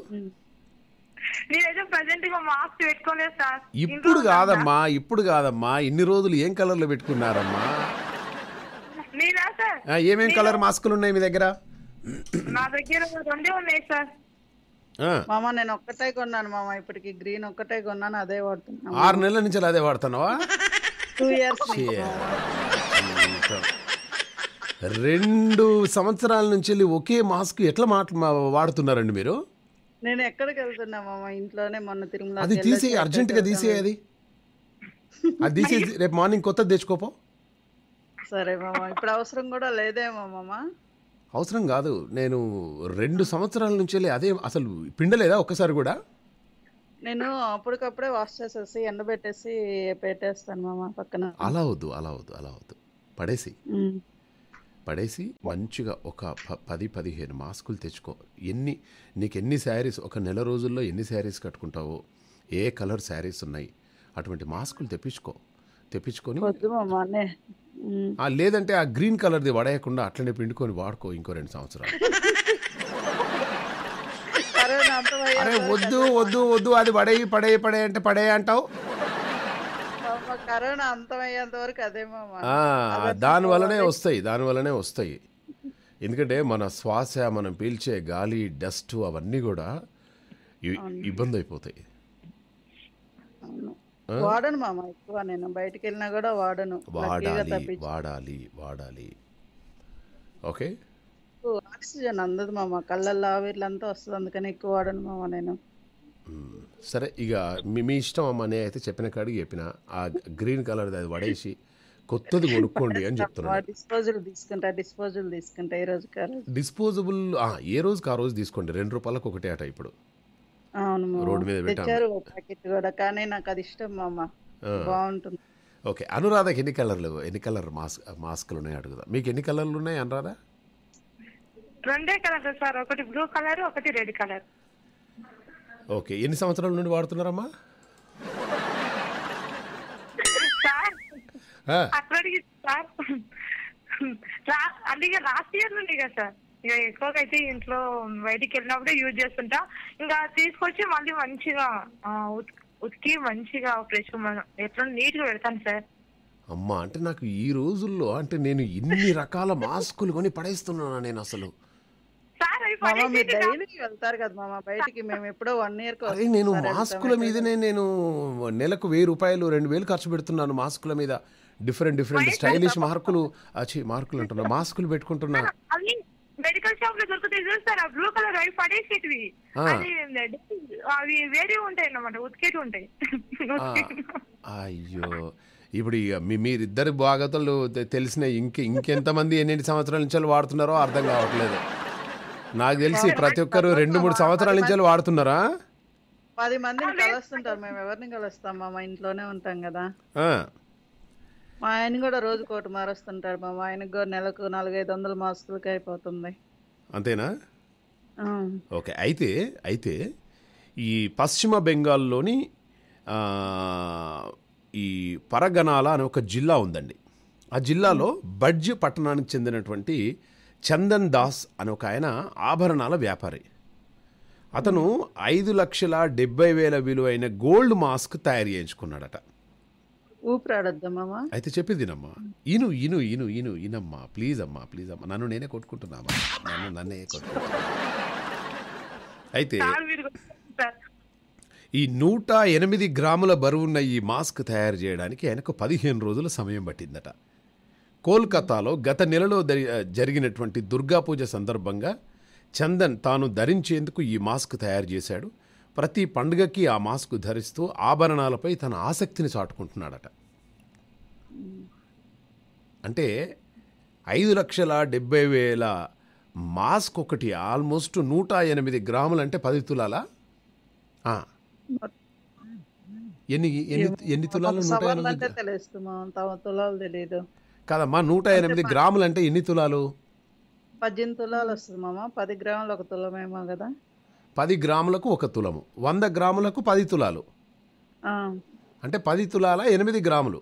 ఇప్పుడు కాదమ్మా ఇప్పుడు కాదమ్మా ఇన్ని రోజులు ఏం కలర్లు పెట్టుకున్నారమ్మా ఏమేం కలర్ మాస్కులు ఉన్నాయి మీ దగ్గర నా దగ్గర రెండే ఉన్నాయి సార్ మామ నేను ఒక్కటే కొన్నాను మామ ఇప్పటికి గ్రీన్ ఒక్కటే కొన్నాను అదే వాడుతున్నాను ఆరు నెలల నుంచి అదే వాడుతున్నావా టూ ఇయర్స్ రెండు సంవత్సరాల నుంచి ఒకే మాస్క్ ఎట్లా మాట్లా వాడుతున్నారండి మీరు నేను ఎక్కడికి వెళ్తున్నా మామ ఇంట్లోనే మొన్న తిరుమల అది తీసి అర్జెంట్ గా అది అది తీసేసి రేపు మార్నింగ్ కొత్తది తెచ్చుకోపో సరే మామ ఇప్పుడు అవసరం కూడా లేదేమో మామ అవసరం కాదు నేను రెండు సంవత్సరాల నుంచి అదే అసలు పిండలేదా ఒక్కసారి కూడా నేను అప్పటికప్పుడే వాష్ చేసేసి ఎండబెట్టేసి పెట్టేస్తాను మామ పక్కన అలా వద్దు అలా వద్దు అలా వద్దు పడేసి పడేసి మంచిగా ఒక పది పదిహేను మాస్కులు తెచ్చుకో ఎన్ని నీకు ఎన్ని శారీస్ ఒక నెల రోజుల్లో ఎన్ని శారీస్ కట్టుకుంటావో ఏ కలర్ శారీస్ ఉన్నాయి అటువంటి మాస్కులు తెప్పించుకో తెప్పించుకొని లేదంటే ఆ గ్రీన్ కలర్ది వడేయకుండా అట్లనే పిండుకొని వాడుకో ఇంకో రెండు సంవత్సరాలు అరే వద్దు వద్దు వద్దు అది పడేయి పడేయి పడే అంటే పడే అంటావు దాని వల్లనే వస్తాయి దాని వల్లనే వస్తాయి ఎందుకంటే మన శ్వాస మనం పీల్చే గాలి డస్ట్ అవన్నీ కూడా ఇబ్బంది అయిపోతాయి వాడను మామ ఎక్కువ నేను బయటికి వెళ్ళినా కూడా వాడను వాడాలి వాడాలి వాడాలి ఓకే ఆక్సిజన్ అందదు మామ కళ్ళల్లో ఆవిర్లు అంతా వస్తుంది అందుకని ఎక్కువ వాడను మామ నేను సరే ఇక మీ మీ ఇష్టం అమ్మ నేను అయితే చెప్పిన కాడికి చెప్పిన ఆ గ్రీన్ కలర్ అది వడేసి కొత్తది కొనుక్కోండి అని చెప్తున్నాను డిస్పోజబుల్ తీసుకుంటా డిస్పోజబుల్ తీసుకుంటా ఈ రోజు డిస్పోజబుల్ ఏ రోజుకి ఆ రోజు తీసుకోండి రెండు రూపాయలకు ఒకటే అట ఇప్పుడు అవును రోడ్డు మీద పెట్టారు కానీ నాకు అది ఇష్టం బాగుంటుంది ఓకే అనురాధకి ఎన్ని కలర్లు ఎన్ని కలర్ మాస్క్ మాస్క్లు ఉన్నాయి అడుగుదా మీకు ఎన్ని కలర్లు ఉన్నాయి అనురాధ రెండే కలర్ సార్ ఒకటి బ్లూ కలర్ ఒకటి రెడ్ కలర్ ఓకే ఎన్ని సంవత్సరాల నుండి వాడుతున్నారమ్మా సార్ అలాగే లాస్ట్ ఇయర్ నుండి కదా సార్ ఇక ఎక్కువగా అయితే ఇంట్లో బయటికి వెళ్ళినప్పుడు యూజ్ చేస్తుంటా ఇంకా తీసుకొచ్చి మళ్ళీ మంచిగా ఉతికి- మంచిగా ఫ్రెష్ ఎట్లా నీట్ గా పెడతాను సార్ అమ్మా అంటే నాకు ఈ రోజుల్లో అంటే నేను ఇన్ని రకాల మాస్కులు కొని పడేస్తున్నాను నేను అసలు మీరు వెళ్తారు కదా బయటికి మేము ఎప్పుడో వన్ ఇయర్ నేను మాస్కుల మీదనే నేను నెలకు వెయ్యి రూపాయలు రెండు వేలు ఖర్చు పెడుతున్నాను మాస్కుల మీద డిఫరెంట్ డిఫరెంట్ స్టైలిష్ మార్కులు మార్కులు అంటున్నా మాస్కులు పెట్టుకుంటున్నా మెడికల్ షాప్ లో దొరుకుతాయి చూస్తారు ఆ బ్లూ కలర్ అవి పడేసేటివి అవి వేరే ఉంటాయి అన్నమాట ఉతికేటి ఉంటాయి అయ్యో ఇప్పుడు ఇక మీ మీరిద్దరు బాగతలు తెలిసిన ఇంక ఇంకెంతమంది ఎన్ని సంవత్సరాల నుంచి వాడుతున్నారో అర్థం కావట్లేదు నాకు తెలిసి ప్రతి ఒక్కరు రెండు మూడు సంవత్సరాల నుంచి వాడుతున్నారా పది మందిని కలుస్తుంటారు మేము ఎవరిని కలుస్తాం మా ఇంట్లోనే ఉంటాం కదా మా ఆయన కూడా రోజుకోటి మారుస్తుంటాడు మా ఆయనకు కూడా నెలకు నాలుగైదు వందల మాసులకి అయిపోతుంది అంతేనా ఓకే అయితే అయితే ఈ పశ్చిమ బెంగాల్లోని ఈ పరగణాల అనే ఒక జిల్లా ఉందండి ఆ జిల్లాలో బడ్జ్ పట్టణానికి చెందినటువంటి చందన్ దాస్ అని ఒక ఆయన ఆభరణాల వ్యాపారి అతను ఐదు లక్షల డెబ్బై వేల విలువైన గోల్డ్ మాస్క్ తయారు చేయించుకున్నాడట ఊపిరాడొద్దమ్మా అయితే అమ్మా ఇను ఇను ఇను ఇను ఇనమ్మా ప్లీజ్ అమ్మా ప్లీజ్ అమ్మా నన్ను నేనే కొట్టుకుంటున్నామా నన్ను నన్నే కొట్టుకుంటున్నా అయితే ఈ నూట ఎనిమిది గ్రాముల బరువున్న ఈ మాస్క్ తయారు చేయడానికి ఆయనకు పదిహేను రోజుల సమయం పట్టిందట కోల్కతాలో గత నెలలో జరిగినటువంటి దుర్గా పూజ సందర్భంగా చందన్ తాను ధరించేందుకు ఈ మాస్క్ తయారు చేశాడు ప్రతి పండుగకి ఆ మాస్క్ ధరిస్తూ ఆభరణాలపై తన ఆసక్తిని చాటుకుంటున్నాడట అంటే ఐదు లక్షల డెబ్బై వేల మాస్క్ ఒకటి ఆల్మోస్ట్ నూట ఎనిమిది గ్రాములు అంటే పది తులాల ఎన్ని ఎన్ని ఎన్ని తులాలు నూట ఎనిమిది కదమ్మా నూట ఎనిమిది గ్రాములు అంటే ఎన్ని తులాలు పద్దెనిమిది తులాలు వస్తుంది మామ పది గ్రాములు ఒక తులమేమో కదా పది గ్రాములకు ఒక తులము వంద గ్రాములకు పది తులాలు అంటే పది తులాల ఎనిమిది గ్రాములు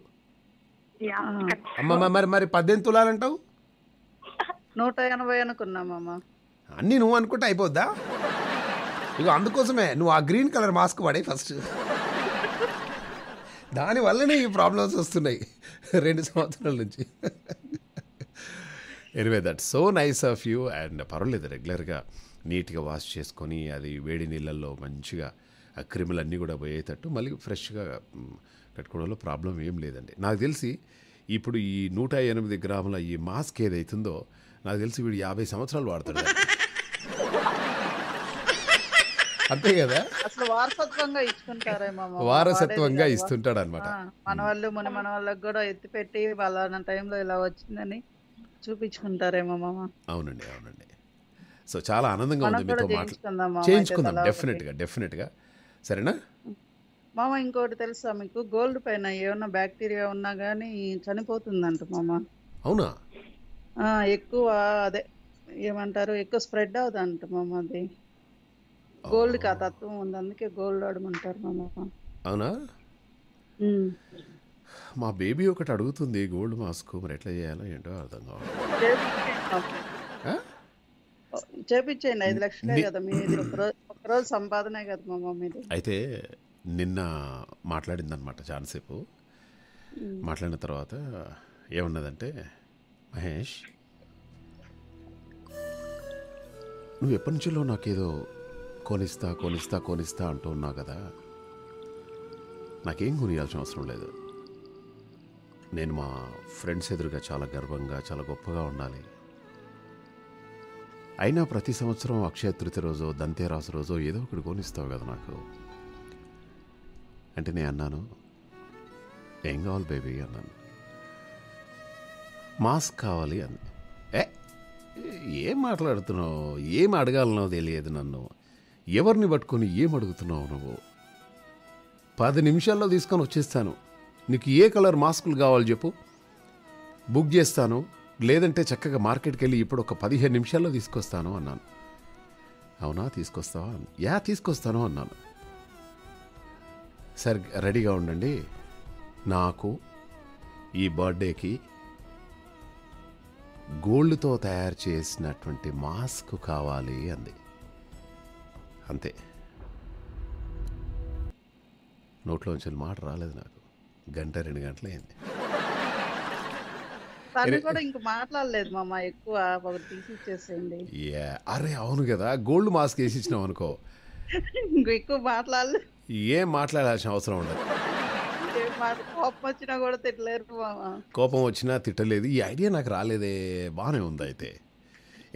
అమ్మమ్మ మరి మరి పద్దెనిమిది తులాలు అంటావు నూట ఎనభై అనుకున్నామమ్మ అన్నీ నువ్వు అనుకుంటే అయిపోద్దా ఇక అందుకోసమే నువ్వు ఆ గ్రీన్ కలర్ మాస్క్ పడే ఫస్ట్ దానివల్లనే ఈ ప్రాబ్లమ్స్ వస్తున్నాయి రెండు సంవత్సరాల నుంచి anyway that so nice of you and పర్వాలేదు రెగ్యులర్గా నీట్గా వాష్ చేసుకొని అది వేడి నీళ్ళల్లో మంచిగా ఆ క్రిములు అన్నీ కూడా పోయేటట్టు మళ్ళీ ఫ్రెష్గా కట్టుకోవడంలో ప్రాబ్లం ఏం లేదండి నాకు తెలిసి ఇప్పుడు ఈ నూట ఎనిమిది గ్రాముల ఈ మాస్క్ ఏదైతుందో నాకు తెలిసి వీడు యాభై సంవత్సరాలు వాడతాడు అంతే కదా అసలు వారసత్వంగా ఇచ్చుకుంటారేమో వారసత్వంగా ఇస్తుంటాడు అనమాట మన వాళ్ళు మన మన వాళ్ళకి కూడా ఎత్తిపెట్టి వాళ్ళ టైంలో ఇలా వచ్చిందని చూపించుకుంటారేమో అవునండి అవునండి సో చాలా ఆనందంగా ఉంది మీతో మాట్లాడుకుందాం చేయించుకుందాం డెఫినెట్గా డెఫినెట్గా సరేనా మామ ఇంకోటి తెలుసా మీకు గోల్డ్ పైన ఏమన్నా బ్యాక్టీరియా ఉన్నా కానీ చనిపోతుందంట మామ అవునా ఎక్కువ అదే ఏమంటారు ఎక్కువ స్ప్రెడ్ అవుదంట మామ అది గోల్డ్కి ఆ తత్వం ఉంది అందుకే గోల్డ్ అడమంటారు మామ అవునా మా బేబీ ఒకటి అడుగుతుంది గోల్డ్ మాస్క్ మరి ఎట్లా చేయాలో ఏంటో అర్థం కావాలి చేపించేయండి ఐదు లక్షలే కదా మీది ఒకరోజు సంపాదనే కదా మా మమ్మీది అయితే నిన్న మాట్లాడింది అనమాట చాలాసేపు మాట్లాడిన తర్వాత ఏమన్నదంటే మహేష్ నువ్వు ఎప్పటి నుంచో నాకేదో కోనిస్తా కోనిస్తా కోనిస్తా అంటూ ఉన్నావు కదా నాకేం కొనియాల్సిన అవసరం లేదు నేను మా ఫ్రెండ్స్ ఎదురుగా చాలా గర్వంగా చాలా గొప్పగా ఉండాలి అయినా ప్రతి సంవత్సరం అక్షయ తృతీయ రోజు దంతేరాసు రోజు ఏదో ఒకటి కొనిస్తావు కదా నాకు అంటే నేను అన్నాను ఏం కావాలి బేబీ అన్నాను మాస్క్ కావాలి అని ఏ ఏం మాట్లాడుతున్నావు ఏం అడగాలనో తెలియదు నన్ను ఎవరిని పట్టుకొని ఏం అడుగుతున్నావు నువ్వు పది నిమిషాల్లో తీసుకొని వచ్చేస్తాను నీకు ఏ కలర్ మాస్కులు కావాలి చెప్పు బుక్ చేస్తాను లేదంటే చక్కగా మార్కెట్కి వెళ్ళి ఇప్పుడు ఒక పదిహేను నిమిషాల్లో తీసుకొస్తాను అన్నాను అవునా తీసుకొస్తావా యా తీసుకొస్తాను అన్నాను సార్ రెడీగా ఉండండి నాకు ఈ బర్త్డేకి గోల్డ్తో తయారు చేసినటువంటి మాస్క్ కావాలి అంది అంతే నోట్లో నోట్లోంచి మాట రాలేదు నాకు గంట రెండు గంటలు అయింది తను కూడా మాట్లాడలేదు ఎక్కువ అరే అవును కదా గోల్డ్ మాస్క్ వేసి ఇచ్చినాం అనుకో ఎక్కువ మాట్లాడలేదు ఏం మాట్లాడాల్సిన అవసరం ఉండదు కోపం వచ్చినా కూడా తిట్టలేరు మామ కోపం వచ్చినా తిట్టలేదు ఈ ఐడియా నాకు రాలేదే బాగానే ఉంది అయితే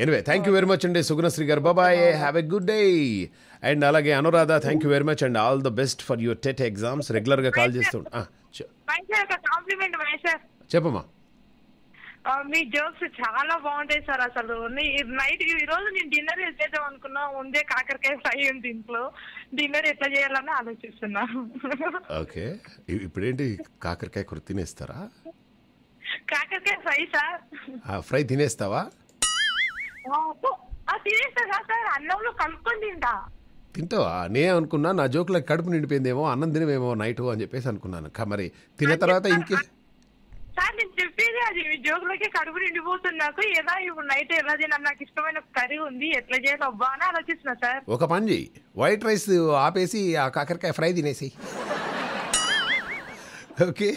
anyway thank you very much అండి సుగుణశ్రీ గారు బాబాయ్ have a good day and అలాగే Anuradha thank you very much and all the best for your TET exams రెగ్యులర్గా కాల్ చేస్తుంటా చెప్పమ్మా మీ జోక్స్ చాలా బాగుంటాయి సార్ అసలు నైట్ ఈ రోజు నేను డిన్నర్ చేద్దాం అనుకున్నా ఉందే కాకరకాయ ఫ్రై ఉంది ఇంట్లో డిన్నర్ ఎట్లా చేయాలని ఆలోచిస్తున్నా ఓకే ఇప్పుడేంటి కాకరకాయ కూర తినేస్తారా కాకరకాయ ఫ్రై సార్ ఫ్రై తినేస్తావా తినేస్తా సార్ అన్నంలో కలుపుకొని తింటా తింటావా నే అనుకున్నా నా జోకులకు కడుపు నిండిపోయిందేమో అన్నం తినవేమో నైట్ అని చెప్పేసి అనుకున్నాను మరి తిన్న తర్వాత ఇంకే సార్ నేను చెప్పేది అది ఉద్యోగులకే కడుపు నిండిపోతున్నాకు ఏదా ఇప్పుడు నైట్ ఎలా తినాలి నాకు ఇష్టమైన కర్రీ ఉంది ఎట్లా చేయాలి అబ్బా అని ఆలోచిస్తున్న సార్ ఒక పని వైట్ రైస్ ఆపేసి ఆ కాకరకాయ ఫ్రై తినేసి okay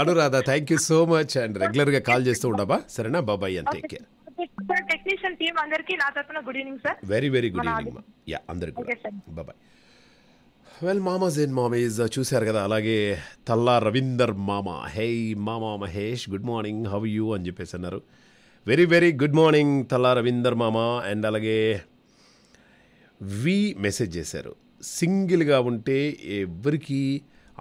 Anuradha thank you so much and regular గా కాల్ చేస్తూ ఉండబా సరేనా బాబాయ్ అని టేక్ కేర్ టెక్నీషియన్ టీం అందరికీ నా తరఫున good evening sir very very good evening యా అందరికీ బాబాయ్ వెల్ మామాజ్ ఇన్ మామీజ్ చూశారు కదా అలాగే తల్లా రవీందర్ మామ హే మామా Mahesh good morning how you అని చెప్పేసి అన్నారు వెరీ వెరీ గుడ్ మార్నింగ్ తల్లా రవీందర్ మామ అండ్ అలాగే వి మెసేజ్ చేశారు సింగిల్గా ఉంటే ఎవరికి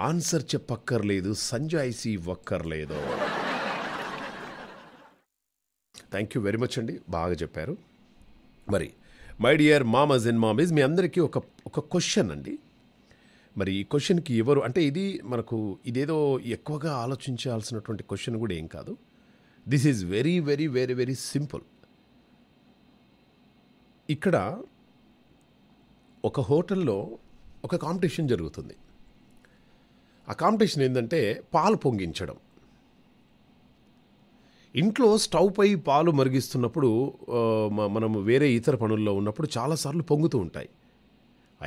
ఆన్సర్ చెప్పక్కర్లేదు సంజాయిసి ఒక్కర్లేదు థ్యాంక్ యూ వెరీ మచ్ అండి బాగా చెప్పారు మరి మై డియర్ మామజ్ ఇన్ మామీజ్ మీ అందరికీ ఒక ఒక క్వశ్చన్ అండి మరి ఈ క్వశ్చన్కి ఎవరు అంటే ఇది మనకు ఇదేదో ఎక్కువగా ఆలోచించాల్సినటువంటి క్వశ్చన్ కూడా ఏం కాదు this is very very very very simple ఇక్కడ ఒక హోటల్లో ఒక కాంపిటీషన్ జరుగుతుంది ఆ కాంపిటీషన్ ఏంటంటే పాలు పొంగించడం ఇంట్లో స్టవ్ పై పాలు మరిగిస్తున్నప్పుడు మనం వేరే ఇతర పనుల్లో ఉన్నప్పుడు చాలాసార్లు పొంగుతూ ఉంటాయి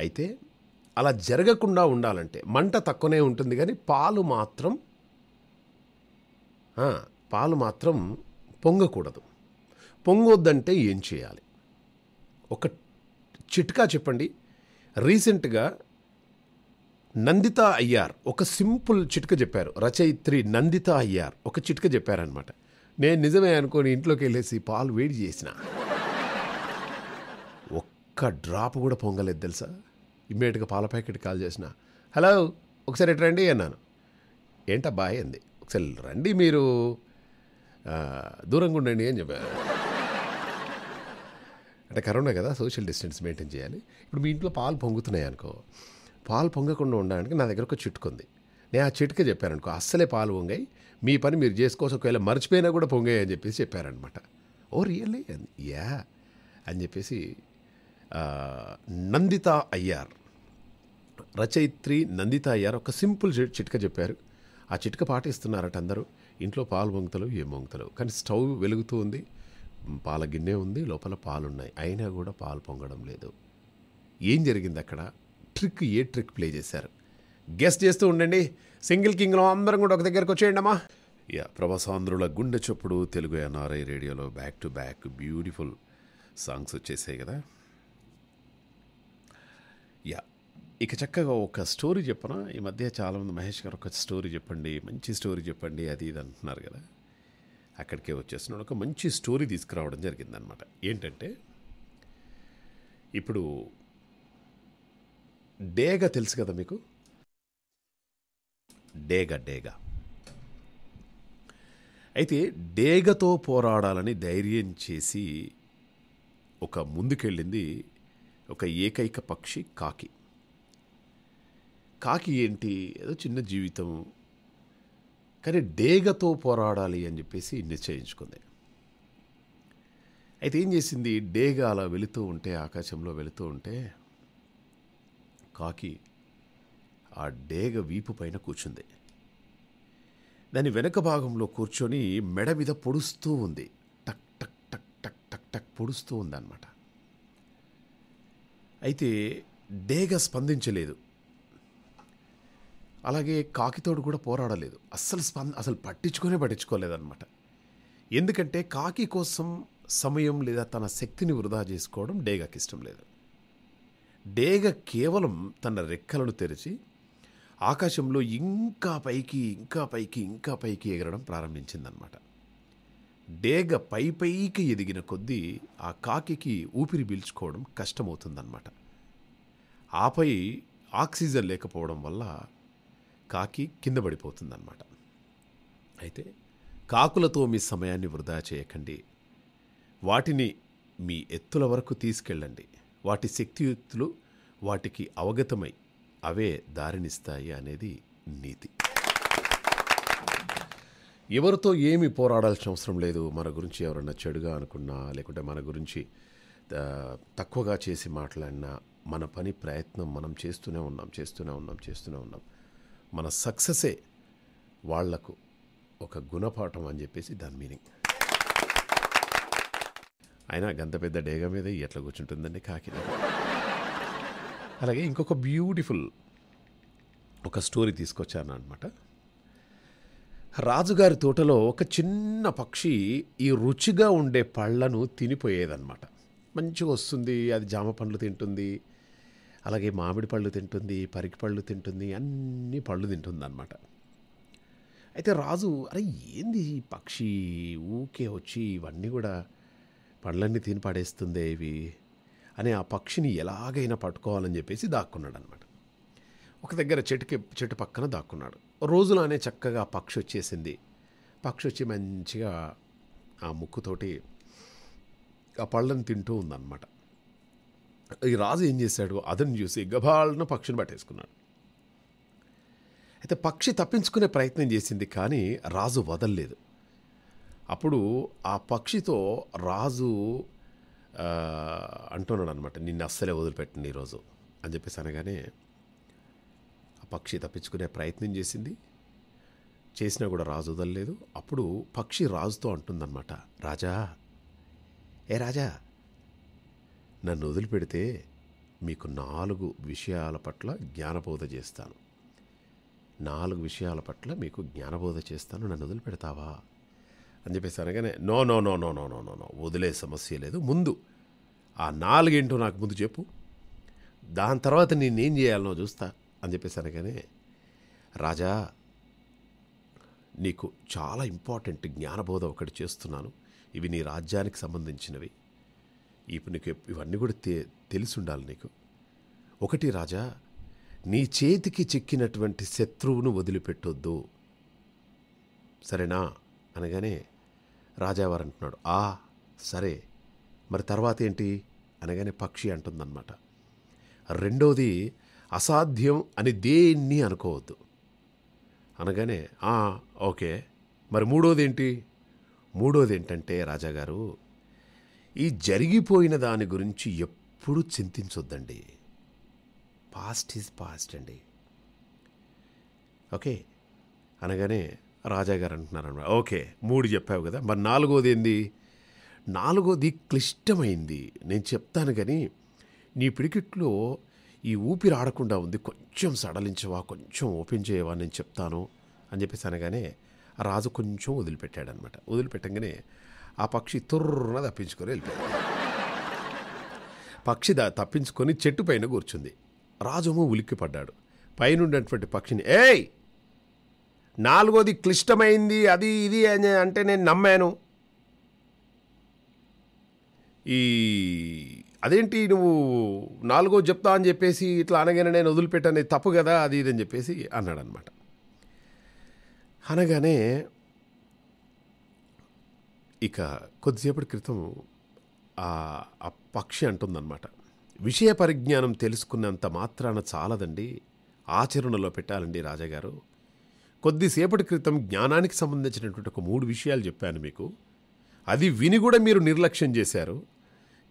అయితే అలా జరగకుండా ఉండాలంటే మంట తక్కువనే ఉంటుంది కానీ పాలు మాత్రం పాలు మాత్రం పొంగకూడదు పొంగొద్దంటే ఏం చేయాలి ఒక చిట్కా చెప్పండి రీసెంట్గా నందిత అయ్యార్ ఒక సింపుల్ చిట్క చెప్పారు రచయిత్రి నందిత అయ్యార్ ఒక చిట్క చెప్పారనమాట నేను నిజమే అనుకోని ఇంట్లోకి వెళ్ళేసి పాలు వేడి చేసిన ఒక్క డ్రాప్ కూడా పొంగలేదు తెలుసా ఇమ్మీడియట్గా పాల ప్యాకెట్ కాల్ చేసిన హలో ఒకసారి ఎటు రండి అన్నాను బాయ్ అంది ఒకసారి రండి మీరు దూరంగా ఉండండి అని చెప్పారు అంటే కరోనా కదా సోషల్ డిస్టెన్స్ మెయింటైన్ చేయాలి ఇప్పుడు మీ ఇంట్లో పాలు పొంగుతున్నాయి అనుకో పాలు పొంగకుండా ఉండడానికి నా దగ్గర ఒక చిట్టుకుంది నేను ఆ చిట్క చెప్పాననుకో అస్సలే పాలు పొంగాయి మీ పని మీరు చేసుకోవచ్చు ఒకవేళ మర్చిపోయినా కూడా పొంగాయి అని చెప్పేసి చెప్పారనమాట ఓ రియల్లీ యా అని చెప్పేసి నందిత అయ్యార్ రచయిత్రి నందిత అయ్యారు ఒక సింపుల్ చిట్క చెప్పారు ఆ చిట్క పాటిస్తున్నారట అందరూ ఇంట్లో పాలు వంగతలు ఏం వంగతలు కానీ స్టవ్ వెలుగుతూ ఉంది పాల గిన్నె ఉంది లోపల పాలున్నాయి అయినా కూడా పాలు పొంగడం లేదు ఏం జరిగింది అక్కడ ట్రిక్ ఏ ట్రిక్ ప్లే చేశారు గెస్ట్ చేస్తూ ఉండండి సింగిల్ కింగ్లో అందరం కూడా ఒక దగ్గరకు వచ్చేయండి అమ్మా యా ప్రభాసాంధ్రుల గుండె చొప్పుడు తెలుగు ఎన్ఆర్ఐ రేడియోలో back to back beautiful songs వచ్చేసాయి కదా ఇక చక్కగా ఒక స్టోరీ చెప్పనా ఈ మధ్య చాలామంది మహేష్ గారు ఒక స్టోరీ చెప్పండి మంచి స్టోరీ చెప్పండి అది ఇది అంటున్నారు కదా అక్కడికే వచ్చేస్తున్నాడు ఒక మంచి స్టోరీ తీసుకురావడం జరిగిందనమాట ఏంటంటే ఇప్పుడు డేగ తెలుసు కదా మీకు డేగ డేగ అయితే డేగతో పోరాడాలని ధైర్యం చేసి ఒక ముందుకెళ్ళింది ఒక ఏకైక పక్షి కాకి కాకి ఏంటి ఏదో చిన్న జీవితం కానీ డేగతో పోరాడాలి అని చెప్పేసి నిశ్చయించుకుంది అయితే ఏం చేసింది డేగ అలా వెళుతూ ఉంటే ఆకాశంలో వెళుతూ ఉంటే కాకి ఆ డేగ వీపు పైన కూర్చుంది దాని వెనక భాగంలో కూర్చొని మెడ మీద పొడుస్తూ ఉంది టక్ టక్ టక్ టక్ టక్ టక్ పొడుస్తూ ఉందన్నమాట అయితే డేగ స్పందించలేదు అలాగే కాకితోడు కూడా పోరాడలేదు అస్సలు స్పంద అసలు పట్టించుకునే పట్టించుకోలేదన్నమాట ఎందుకంటే కాకి కోసం సమయం లేదా తన శక్తిని వృధా చేసుకోవడం డేగకి ఇష్టం లేదు డేగ కేవలం తన రెక్కలను తెరిచి ఆకాశంలో ఇంకా పైకి ఇంకా పైకి ఇంకా పైకి ఎగరడం ప్రారంభించిందనమాట డేగ పై పైకి ఎదిగిన కొద్దీ ఆ కాకికి ఊపిరి పీల్చుకోవడం కష్టమవుతుందన్నమాట ఆపై ఆక్సిజన్ లేకపోవడం వల్ల కాకి కింద పడిపోతుందన్నమాట అయితే కాకులతో మీ సమయాన్ని వృధా చేయకండి వాటిని మీ ఎత్తుల వరకు తీసుకెళ్ళండి వాటి శక్తియుక్తులు వాటికి అవగతమై అవే దారినిస్తాయి అనేది నీతి ఎవరితో ఏమి పోరాడాల్సిన అవసరం లేదు మన గురించి ఎవరన్నా చెడుగా అనుకున్నా లేకుంటే మన గురించి తక్కువగా చేసి మాట్లాడినా మన పని ప్రయత్నం మనం చేస్తూనే ఉన్నాం చేస్తూనే ఉన్నాం చేస్తూనే ఉన్నాం మన సక్సెసే వాళ్లకు ఒక గుణపాఠం అని చెప్పేసి దాని మీనింగ్ అయినా గంత పెద్ద డేగ మీద ఎట్లా కూర్చుంటుందండి కాకి అలాగే ఇంకొక బ్యూటిఫుల్ ఒక స్టోరీ తీసుకొచ్చాను అనమాట రాజుగారి తోటలో ఒక చిన్న పక్షి ఈ రుచిగా ఉండే పళ్ళను తినిపోయేదన్నమాట మంచిగా వస్తుంది అది జామ పండ్లు తింటుంది అలాగే మామిడి పళ్ళు తింటుంది పరికి పళ్ళు తింటుంది అన్ని పళ్ళు తింటుంది అనమాట అయితే రాజు అరే ఏంది పక్షి ఊకే వచ్చి ఇవన్నీ కూడా పళ్ళన్నీ తిని పడేస్తుందే ఇవి అని ఆ పక్షిని ఎలాగైనా పట్టుకోవాలని చెప్పేసి దాక్కున్నాడు అనమాట ఒక దగ్గర చెట్టుకి చెట్టు పక్కన దాక్కున్నాడు రోజులానే చక్కగా పక్షి వచ్చేసింది పక్షి వచ్చి మంచిగా ఆ ముక్కుతోటి ఆ పళ్ళని తింటూ ఉందన్నమాట ఈ రాజు ఏం చేశాడు అతను చూసి గభాలను పక్షిని పట్టేసుకున్నాడు అయితే పక్షి తప్పించుకునే ప్రయత్నం చేసింది కానీ రాజు వదలలేదు అప్పుడు ఆ పక్షితో రాజు అంటున్నాడు అనమాట నిన్ను అస్సలే వదిలిపెట్టండి ఈరోజు అని చెప్పేసి అనగానే ఆ పక్షి తప్పించుకునే ప్రయత్నం చేసింది చేసినా కూడా రాజు వదలలేదు అప్పుడు పక్షి రాజుతో అంటుందన్నమాట రాజా ఏ రాజా నన్ను వదిలిపెడితే మీకు నాలుగు విషయాల పట్ల జ్ఞానబోధ చేస్తాను నాలుగు విషయాల పట్ల మీకు జ్ఞానబోధ చేస్తాను నన్ను వదిలిపెడతావా అని చెప్పేసి అనగానే no no no no no no no no వదిలే సమస్య లేదు ముందు ఆ నాలుగేంటో నాకు ముందు చెప్పు దాని తర్వాత నేనేం చేయాలనో చూస్తా అని చెప్పేసి అనగానే రాజా నీకు చాలా ఇంపార్టెంట్ జ్ఞానబోధ ఒకటి చేస్తున్నాను ఇవి నీ రాజ్యానికి సంబంధించినవి ఇప్పుడు నీకు ఇవన్నీ కూడా తె తెలిసి ఉండాలి నీకు ఒకటి రాజా నీ చేతికి చిక్కినటువంటి శత్రువును వదిలిపెట్టొద్దు సరేనా అనగానే రాజావారు అంటున్నాడు ఆ సరే మరి తర్వాత ఏంటి అనగానే పక్షి అంటుందన్నమాట రెండోది అసాధ్యం అని దేన్ని అనుకోవద్దు అనగానే ఓకే మరి మూడోది ఏంటి మూడోది ఏంటంటే రాజాగారు ఈ జరిగిపోయిన దాని గురించి ఎప్పుడూ చింతించొద్దండి పాస్ట్ ఈజ్ పాస్ట్ అండి ఓకే అనగానే రాజాగారు అంటున్నారు ఓకే మూడు చెప్పావు కదా మరి నాలుగోది ఏంది నాలుగోది క్లిష్టమైంది నేను చెప్తాను కానీ నీ పిడికిట్లో ఈ ఊపిరి ఆడకుండా ఉంది కొంచెం సడలించవా కొంచెం ఓపెన్ చేయవా నేను చెప్తాను అని చెప్పేసి అనగానే రాజు కొంచెం వదిలిపెట్టాడనమాట వదిలిపెట్టగానే ఆ పక్షి తుర్రున తప్పించుకొని వెళ్ళిపోయింది పక్షి దా తప్పించుకొని చెట్టు పైన కూర్చుంది రాజుము ఉలిక్కిపడ్డాడు పైనుండేటువంటి పక్షిని ఏయ్ నాలుగోది క్లిష్టమైంది అది ఇది అని అంటే నేను నమ్మాను ఈ అదేంటి నువ్వు నాలుగో చెప్తా అని చెప్పేసి ఇట్లా అనగానే నేను వదిలిపెట్టాను తప్పు కదా అది ఇది అని చెప్పేసి అన్నాడనమాట అనగానే ఇక కొద్దిసేపటి క్రితం ఆ పక్షి అంటుందన్నమాట విషయ పరిజ్ఞానం తెలుసుకున్నంత మాత్రాన చాలదండి ఆచరణలో పెట్టాలండి రాజాగారు కొద్దిసేపటి క్రితం జ్ఞానానికి సంబంధించినటువంటి ఒక మూడు విషయాలు చెప్పాను మీకు అది విని కూడా మీరు నిర్లక్ష్యం చేశారు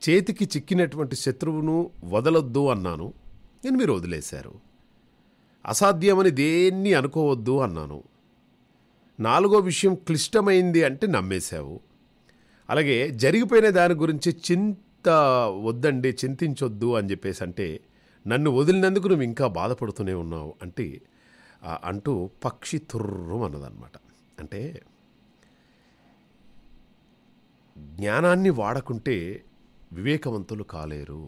చేతికి చిక్కినటువంటి శత్రువును వదలొద్దు అన్నాను నేను మీరు వదిలేశారు అసాధ్యమని దేన్ని అనుకోవద్దు అన్నాను నాలుగో విషయం క్లిష్టమైంది అంటే నమ్మేశావు అలాగే జరిగిపోయిన దాని గురించి చింత వద్దండి చింతించొద్దు అని చెప్పేసి అంటే నన్ను వదిలినందుకు నువ్వు ఇంకా బాధపడుతూనే ఉన్నావు అంటే అంటూ పక్షి తుర్రం అన్నదన్నమాట అంటే జ్ఞానాన్ని వాడకుంటే వివేకవంతులు కాలేరు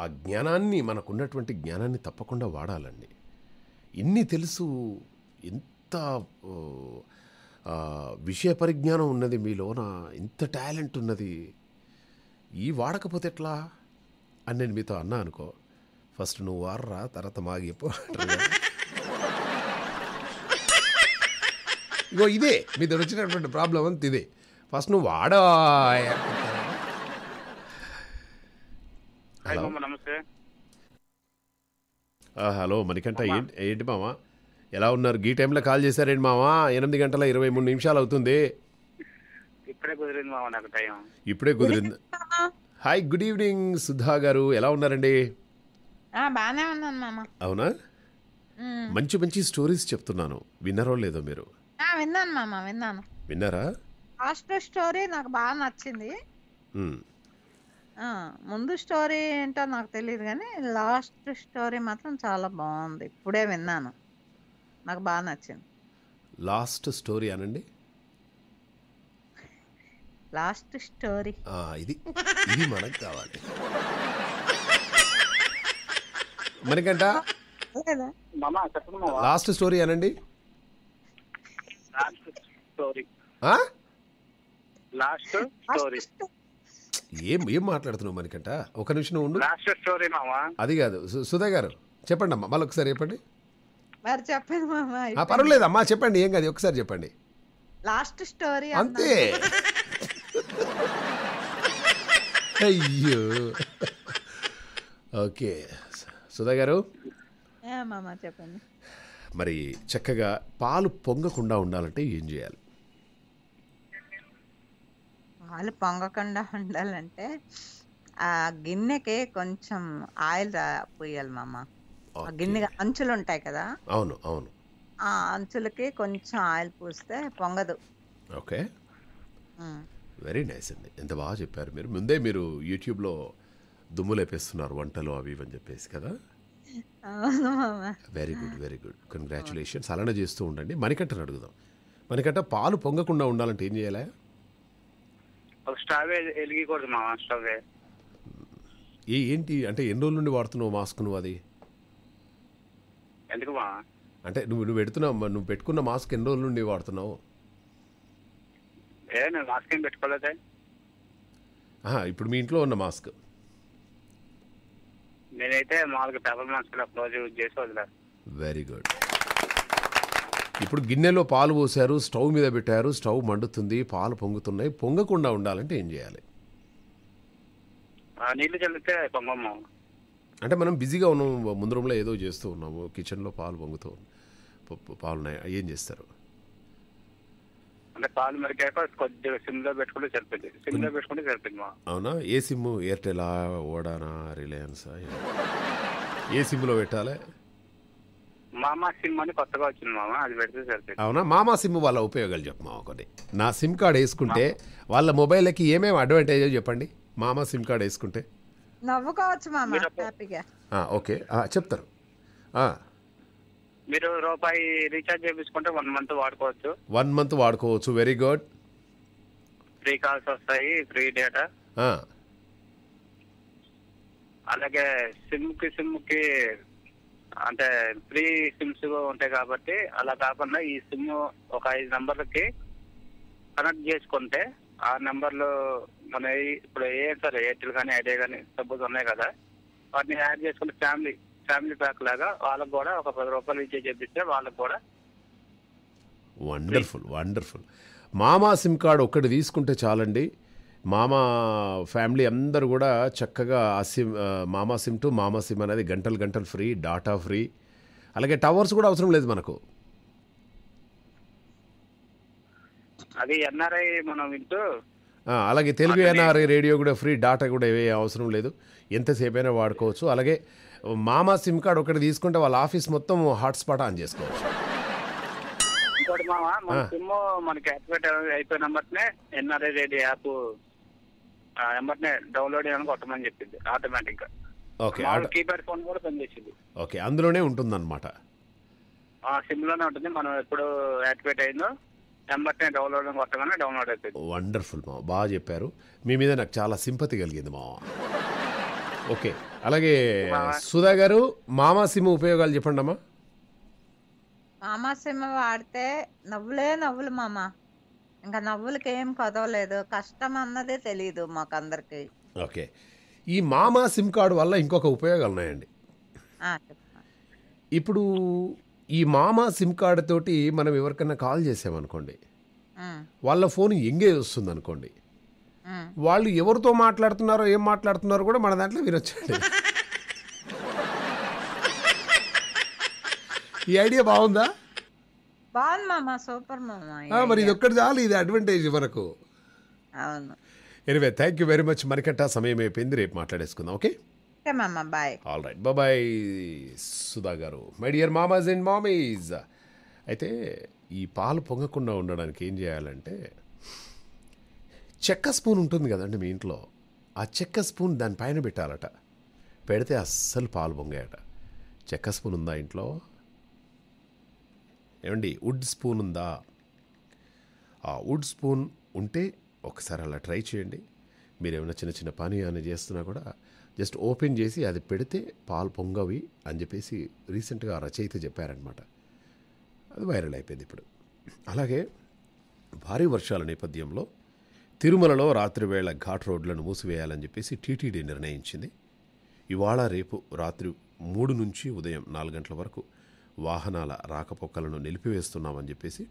ఆ జ్ఞానాన్ని మనకున్నటువంటి జ్ఞానాన్ని తప్పకుండా వాడాలండి ఇన్ని తెలుసు ఎంత విషయ పరిజ్ఞానం ఉన్నది మీలోన ఇంత టాలెంట్ ఉన్నది ఈ వాడకపోతే ఎట్లా అని నేను మీతో అన్నా అనుకో ఫస్ట్ నువ్వు వారరా తర్వాత మాగిపో ఇగో ఇదే మీ దగ్గర వచ్చినటువంటి ప్రాబ్లం అంత ఇదే ఫస్ట్ నువ్వు వాడా హలో మణికంఠ ఏంటి మామా ఎలా ఉన్నారు ఈ టైంలో కాల్ చేశారండి మావా ఎనిమిది గంటల ఇరవై మూడు నిమిషాలు అవుతుంది ఇప్పుడే కుదిరింది మావా నాకు టైం ఇప్పుడే కుదిరింది హాయ్ గుడ్ ఈవినింగ్ సుధా గారు ఎలా ఉన్నారండి బాగానే ఉన్నాను మామ అవునా మంచి మంచి స్టోరీస్ చెప్తున్నాను విన్నారో లేదో మీరు విన్నాను మామ విన్నాను విన్నారా లాస్ట్ స్టోరీ నాకు బాగా నచ్చింది ముందు స్టోరీ ఏంటో నాకు తెలియదు కానీ లాస్ట్ స్టోరీ మాత్రం చాలా బాగుంది ఇప్పుడే విన్నాను నాకు బాగా నచ్చింది లాస్ట్ స్టోరీ అనండి లాస్ట్ స్టోరీ ఇది ఇది మనకు కావాలి మనకంట లాస్ట్ స్టోరీ అనండి ఏం ఏం మాట్లాడుతున్నావు మనకంట ఒక నిమిషం ఉండు అది కాదు సుధా గారు చెప్పండి అమ్మా మళ్ళీ ఒకసారి చెప్పండి మరి చెప్పండి మామ పర్వాలేదు అమ్మా చెప్పండి ఏం కాదు ఒకసారి చెప్పండి లాస్ట్ స్టోరీ అంతే అయ్యో ఓకే సుధా గారు చెప్పండి మరి చక్కగా పాలు పొంగకుండా ఉండాలంటే ఏం చేయాలి పాలు పొంగకుండా ఉండాలంటే ఆ గిన్నెకి కొంచెం ఆయిల్ పోయాలి మామ గిన్నె అంచులు ఉంటాయి కదా అవును అవును ఆ అంచులకి కొంచెం ఆయిల్ పూస్తే పొంగదు ఓకే వెరీ నైస్ అండి ఎంత బాగా చెప్పారు మీరు ముందే మీరు యూట్యూబ్లో దుమ్ము లేపేస్తున్నారు వంటలు అవి ఇవని చెప్పేసి కదా very good very good congratulations అలానే చేస్తూ ఉండండి మణికట్టను అడుగుదాం మణికట్ట పాలు పొంగకుండా ఉండాలంటే ఏం చేయాలి ఏంటి అంటే ఎన్ని రోజుల నుండి వాడుతున్నావు మాస్క్ నువ్వు అది ఎందుకమ్మా అంటే నువ్వు నువ్వు పెడుతున్నావు నువ్వు పెట్టుకున్న మాస్క్ ఎన్ని రోజుల నుండి వాడుతున్నావు ఏ నేను మాస్క్ ఏం పెట్టుకోలేదే ఇప్పుడు మీ ఇంట్లో ఉన్న మాస్క్ నేనైతే మామూలుగా పేపర్ మాస్క్ రోజు యూజ్ చేసి వెరీ గుడ్ ఇప్పుడు గిన్నెలో పాలు పోసారు స్టవ్ మీద పెట్టారు స్టవ్ మండుతుంది పాలు పొంగుతున్నాయి పొంగకుండా ఉండాలంటే ఏం చేయాలి నీళ్ళు చల్లితే అంటే మనం బిజీగా ఉన్నాం ముందు రూమ్లో ఏదో చేస్తూ ఉన్నాము కిచెన్లో పాలు పొంగుతూ పాలు ఏం చేస్తారు అంటే పాలు మరిగాక కొద్దిగా సిమ్లో పెట్టుకుంటే సరిపోయింది సిమ్లో పెట్టుకుంటే సరిపోయింది అవునా ఏ సిమ్ ఎయిర్టెలా ఓడానా రిలయన్స్ ఏ సిమ్లో పెట్టాలి మామా సిమ్ అని కొత్తగా వచ్చింది మామ అది పెడితే సరిపోయింది అవునా మామా సిమ్ వాళ్ళ ఉపయోగాలు చెప్పమా ఒకటి నా సిమ్ కార్డ్ వేసుకుంటే వాళ్ళ మొబైల్కి ఏమేమి అడ్వాంటేజ్ చెప్పండి మామా సిమ్ కార్డ్ వేసుకుంటే నవ్వుకోవచ్చు మామ ఓకే చెప్తారు మీరు రూపాయి రీఛార్జ్ చేయించుకుంటే వన్ మంత్ వాడుకోవచ్చు వన్ మంత్ వాడుకోవచ్చు వెరీ గుడ్ ఫ్రీ కాల్స్ వస్తాయి ఫ్రీ డేటా అలాగే సిమ్ కి సిమ్ కి అంటే ఫ్రీ సిమ్స్ ఉంటాయి కాబట్టి అలా కాకుండా ఈ సిమ్ ఒక ఐదు నంబర్లకి కనెక్ట్ చేసుకుంటే ఆ నెంబర్లో మన ఇప్పుడు ఏ సార్ ఎయిర్టెల్ కానీ ఐడియా కానీ సపోజ్ ఉన్నాయి కదా వాటిని యాడ్ చేసుకుని ఫ్యామిలీ ఫ్యామిలీ ప్యాక్ లాగా వాళ్ళకు కూడా ఒక పది రూపాయలు ఇచ్చే చేపిస్తే వాళ్ళకు కూడా వండర్ఫుల్ వండర్ఫుల్ మామా సిమ్ కార్డు ఒక్కటి తీసుకుంటే చాలండి మామా ఫ్యామిలీ అందరూ కూడా చక్కగా ఆ సిమ్ మామా సిమ్ టు మామా సిమ్ అనేది గంటలు గంటలు ఫ్రీ డాటా ఫ్రీ అలాగే టవర్స్ కూడా అవసరం లేదు మనకు అది ఎన్ఆర్ఐ మనం వింటూ అలాగే తెలుగు ఎన్ఆర్ఐ రేడియో కూడా ఫ్రీ డాటా కూడా ఏ అవసరం లేదు ఎంతసేపు అయినా వాడుకోవచ్చు అలాగే మామా సిమ్ కార్డ్ ఒకటి తీసుకుంటే వాళ్ళ ఆఫీస్ మొత్తం హాట్స్పాట్ ఆన్ చేసుకోవచ్చు ఇంకోటి మామ మన సిమ్ మనకి యాక్టివేట్ అయిపోయిన నెంబర్నే ఎన్ఆర్ఐ రేడియో యాప్ నెంబర్నే డౌన్లోడ్ చేయడానికి కొట్టమని చెప్పింది ఆటోమేటిక్గా ఓకే కీప్యాడ్ ఫోన్ కూడా పనిచేసింది ఓకే అందులోనే ఉంటుంది అనమాట సిమ్ లోనే ఉంటుంది మనం ఎప్పుడు యాక్టివేట్ అయిందో డౌన్లోడ్ డౌన్లోడ్ వండర్ఫుల్ మా బాగా చెప్పారు మీ మీద నాకు చాలా సింపతి కలిగింది మా ఓకే అలాగే సుధా గారు మామా సిమ్ ఉపయోగాలు చెప్పండి అమ్మా మామా సిమ్ వాడితే నవ్వులే నవ్వులు మామా ఇంకా నవ్వులకి ఏం కదవలేదు కష్టం అన్నదే తెలియదు మాకు అందరికి ఓకే ఈ మామా సిమ్ కార్డు వల్ల ఇంకొక ఉపయోగాలు ఉన్నాయండి ఇప్పుడు ఈ మామ సిమ్ కార్డ్ తోటి మనం ఎవరికైనా కాల్ చేసామనుకోండి వాళ్ళ ఫోన్ ఎంగేజ్ వస్తుంది అనుకోండి వాళ్ళు ఎవరితో మాట్లాడుతున్నారో ఏం మాట్లాడుతున్నారో కూడా మన దాంట్లో వినొచ్చండి ఈ ఐడియా బాగుందా మరి ఇది ఒక్కటి చాలు ఇది అడ్వాంటేజ్ మనకు anyway thank you very much మరికట్టా సమయం అయిపోయింది రేపు మాట్లాడేసుకుందాం ఓకే ఓకే మామ బాయ్ ఆల్ రైట్ బాబాయ్ సుధా గారు మై డియర్ మామాస్ అండ్ మామీస్ అయితే ఈ పాలు పొంగకుండా ఉండడానికి ఏం చేయాలంటే చెక్క స్పూన్ ఉంటుంది కదండి మీ ఇంట్లో ఆ చెక్క స్పూన్ దానిపైన పెట్టాలట పెడితే అస్సలు పాలు పొంగాయట చెక్క స్పూన్ ఉందా ఇంట్లో ఏమండి వుడ్ స్పూన్ ఉందా ఆ వుడ్ స్పూన్ ఉంటే ఒకసారి అలా ట్రై చేయండి మీరు ఏమైనా చిన్న చిన్న పని అని చేస్తున్నా కూడా జస్ట్ ఓపెన్ చేసి అది పెడితే పాలు పొంగవి అని చెప్పేసి రీసెంట్గా రచయిత చెప్పారనమాట అది వైరల్ అయిపోయింది ఇప్పుడు అలాగే భారీ వర్షాల నేపథ్యంలో తిరుమలలో రాత్రివేళ ఘాట్ రోడ్లను మూసివేయాలని చెప్పేసి టీటీడీ నిర్ణయించింది ఇవాళ రేపు రాత్రి మూడు నుంచి ఉదయం నాలుగు గంటల వరకు వాహనాల రాకపోకలను నిలిపివేస్తున్నామని చెప్పేసి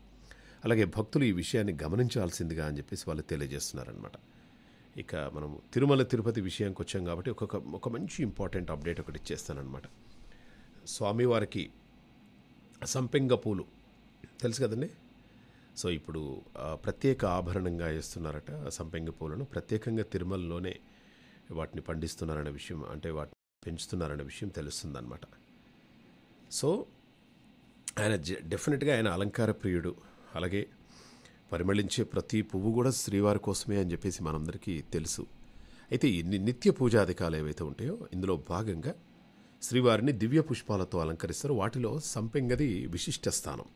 అలాగే భక్తులు ఈ విషయాన్ని గమనించాల్సిందిగా అని చెప్పేసి వాళ్ళు తెలియజేస్తున్నారనమాట ఇక మనం తిరుమల తిరుపతి విషయానికి వచ్చాం కాబట్టి ఒక్కొక్క ఒక మంచి ఇంపార్టెంట్ అప్డేట్ ఒకటి ఇచ్చేస్తానమాట స్వామివారికి సంపెంగ పూలు తెలుసు కదండి సో ఇప్పుడు ప్రత్యేక ఆభరణంగా వేస్తున్నారట సంపెంగ పూలను ప్రత్యేకంగా తిరుమలలోనే వాటిని పండిస్తున్నారనే విషయం అంటే వాటిని పెంచుతున్నారనే విషయం తెలుస్తుందన్నమాట సో ఆయన డెఫినెట్గా ఆయన అలంకార ప్రియుడు అలాగే పరిమళించే ప్రతి పువ్వు కూడా శ్రీవారి కోసమే అని చెప్పేసి మనందరికీ తెలుసు అయితే ఇన్ని నిత్య పూజాధికాలు ఏవైతే ఉంటాయో ఇందులో భాగంగా శ్రీవారిని దివ్య పుష్పాలతో అలంకరిస్తారు వాటిలో సంపెంగది విశిష్ట స్థానం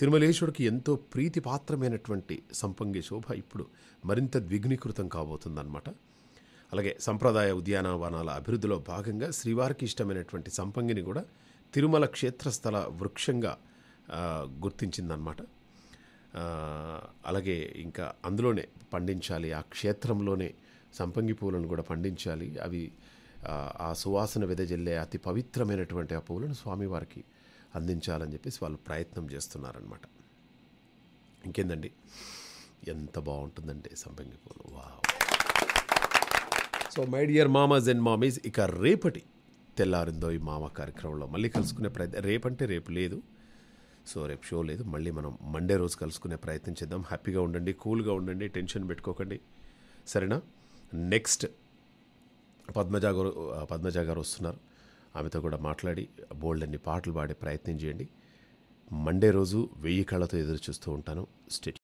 తిరుమలేశ్వరుడికి ఎంతో ప్రీతి పాత్రమైనటువంటి సంపంగి శోభ ఇప్పుడు మరింత ద్విగ్నీకృతం కాబోతుందన్నమాట అలాగే సంప్రదాయ ఉద్యానవనాల అభివృద్ధిలో భాగంగా శ్రీవారికి ఇష్టమైనటువంటి సంపంగిని కూడా తిరుమల క్షేత్రస్థల వృక్షంగా గుర్తించిందనమాట అలాగే ఇంకా అందులోనే పండించాలి ఆ క్షేత్రంలోనే సంపంగి పూలను కూడా పండించాలి అవి ఆ సువాసన వెదజల్లే అతి పవిత్రమైనటువంటి ఆ పూలను స్వామివారికి అందించాలని చెప్పేసి వాళ్ళు ప్రయత్నం చేస్తున్నారనమాట ఇంకేందండి ఎంత బాగుంటుందండి సంపంగి పూలు వా సో మై డియర్ మామాజ్ అండ్ మామీస్ ఇక రేపటి తెల్లారిందో ఈ మామ కార్యక్రమంలో మళ్ళీ కలుసుకునే ప్రయత్నం రేపంటే రేపు లేదు సో రేపు షో లేదు మళ్ళీ మనం మండే రోజు కలుసుకునే ప్రయత్నం చేద్దాం హ్యాపీగా ఉండండి కూల్గా ఉండండి టెన్షన్ పెట్టుకోకండి సరేనా నెక్స్ట్ పద్మజాగర్ పద్మజాగారు పద్మజ గారు వస్తున్నారు ఆమెతో కూడా మాట్లాడి బోల్డ్ అన్ని పాటలు పాడే ప్రయత్నం చేయండి మండే రోజు వెయ్యి కళ్ళతో ఎదురు చూస్తూ ఉంటాను స్టేట్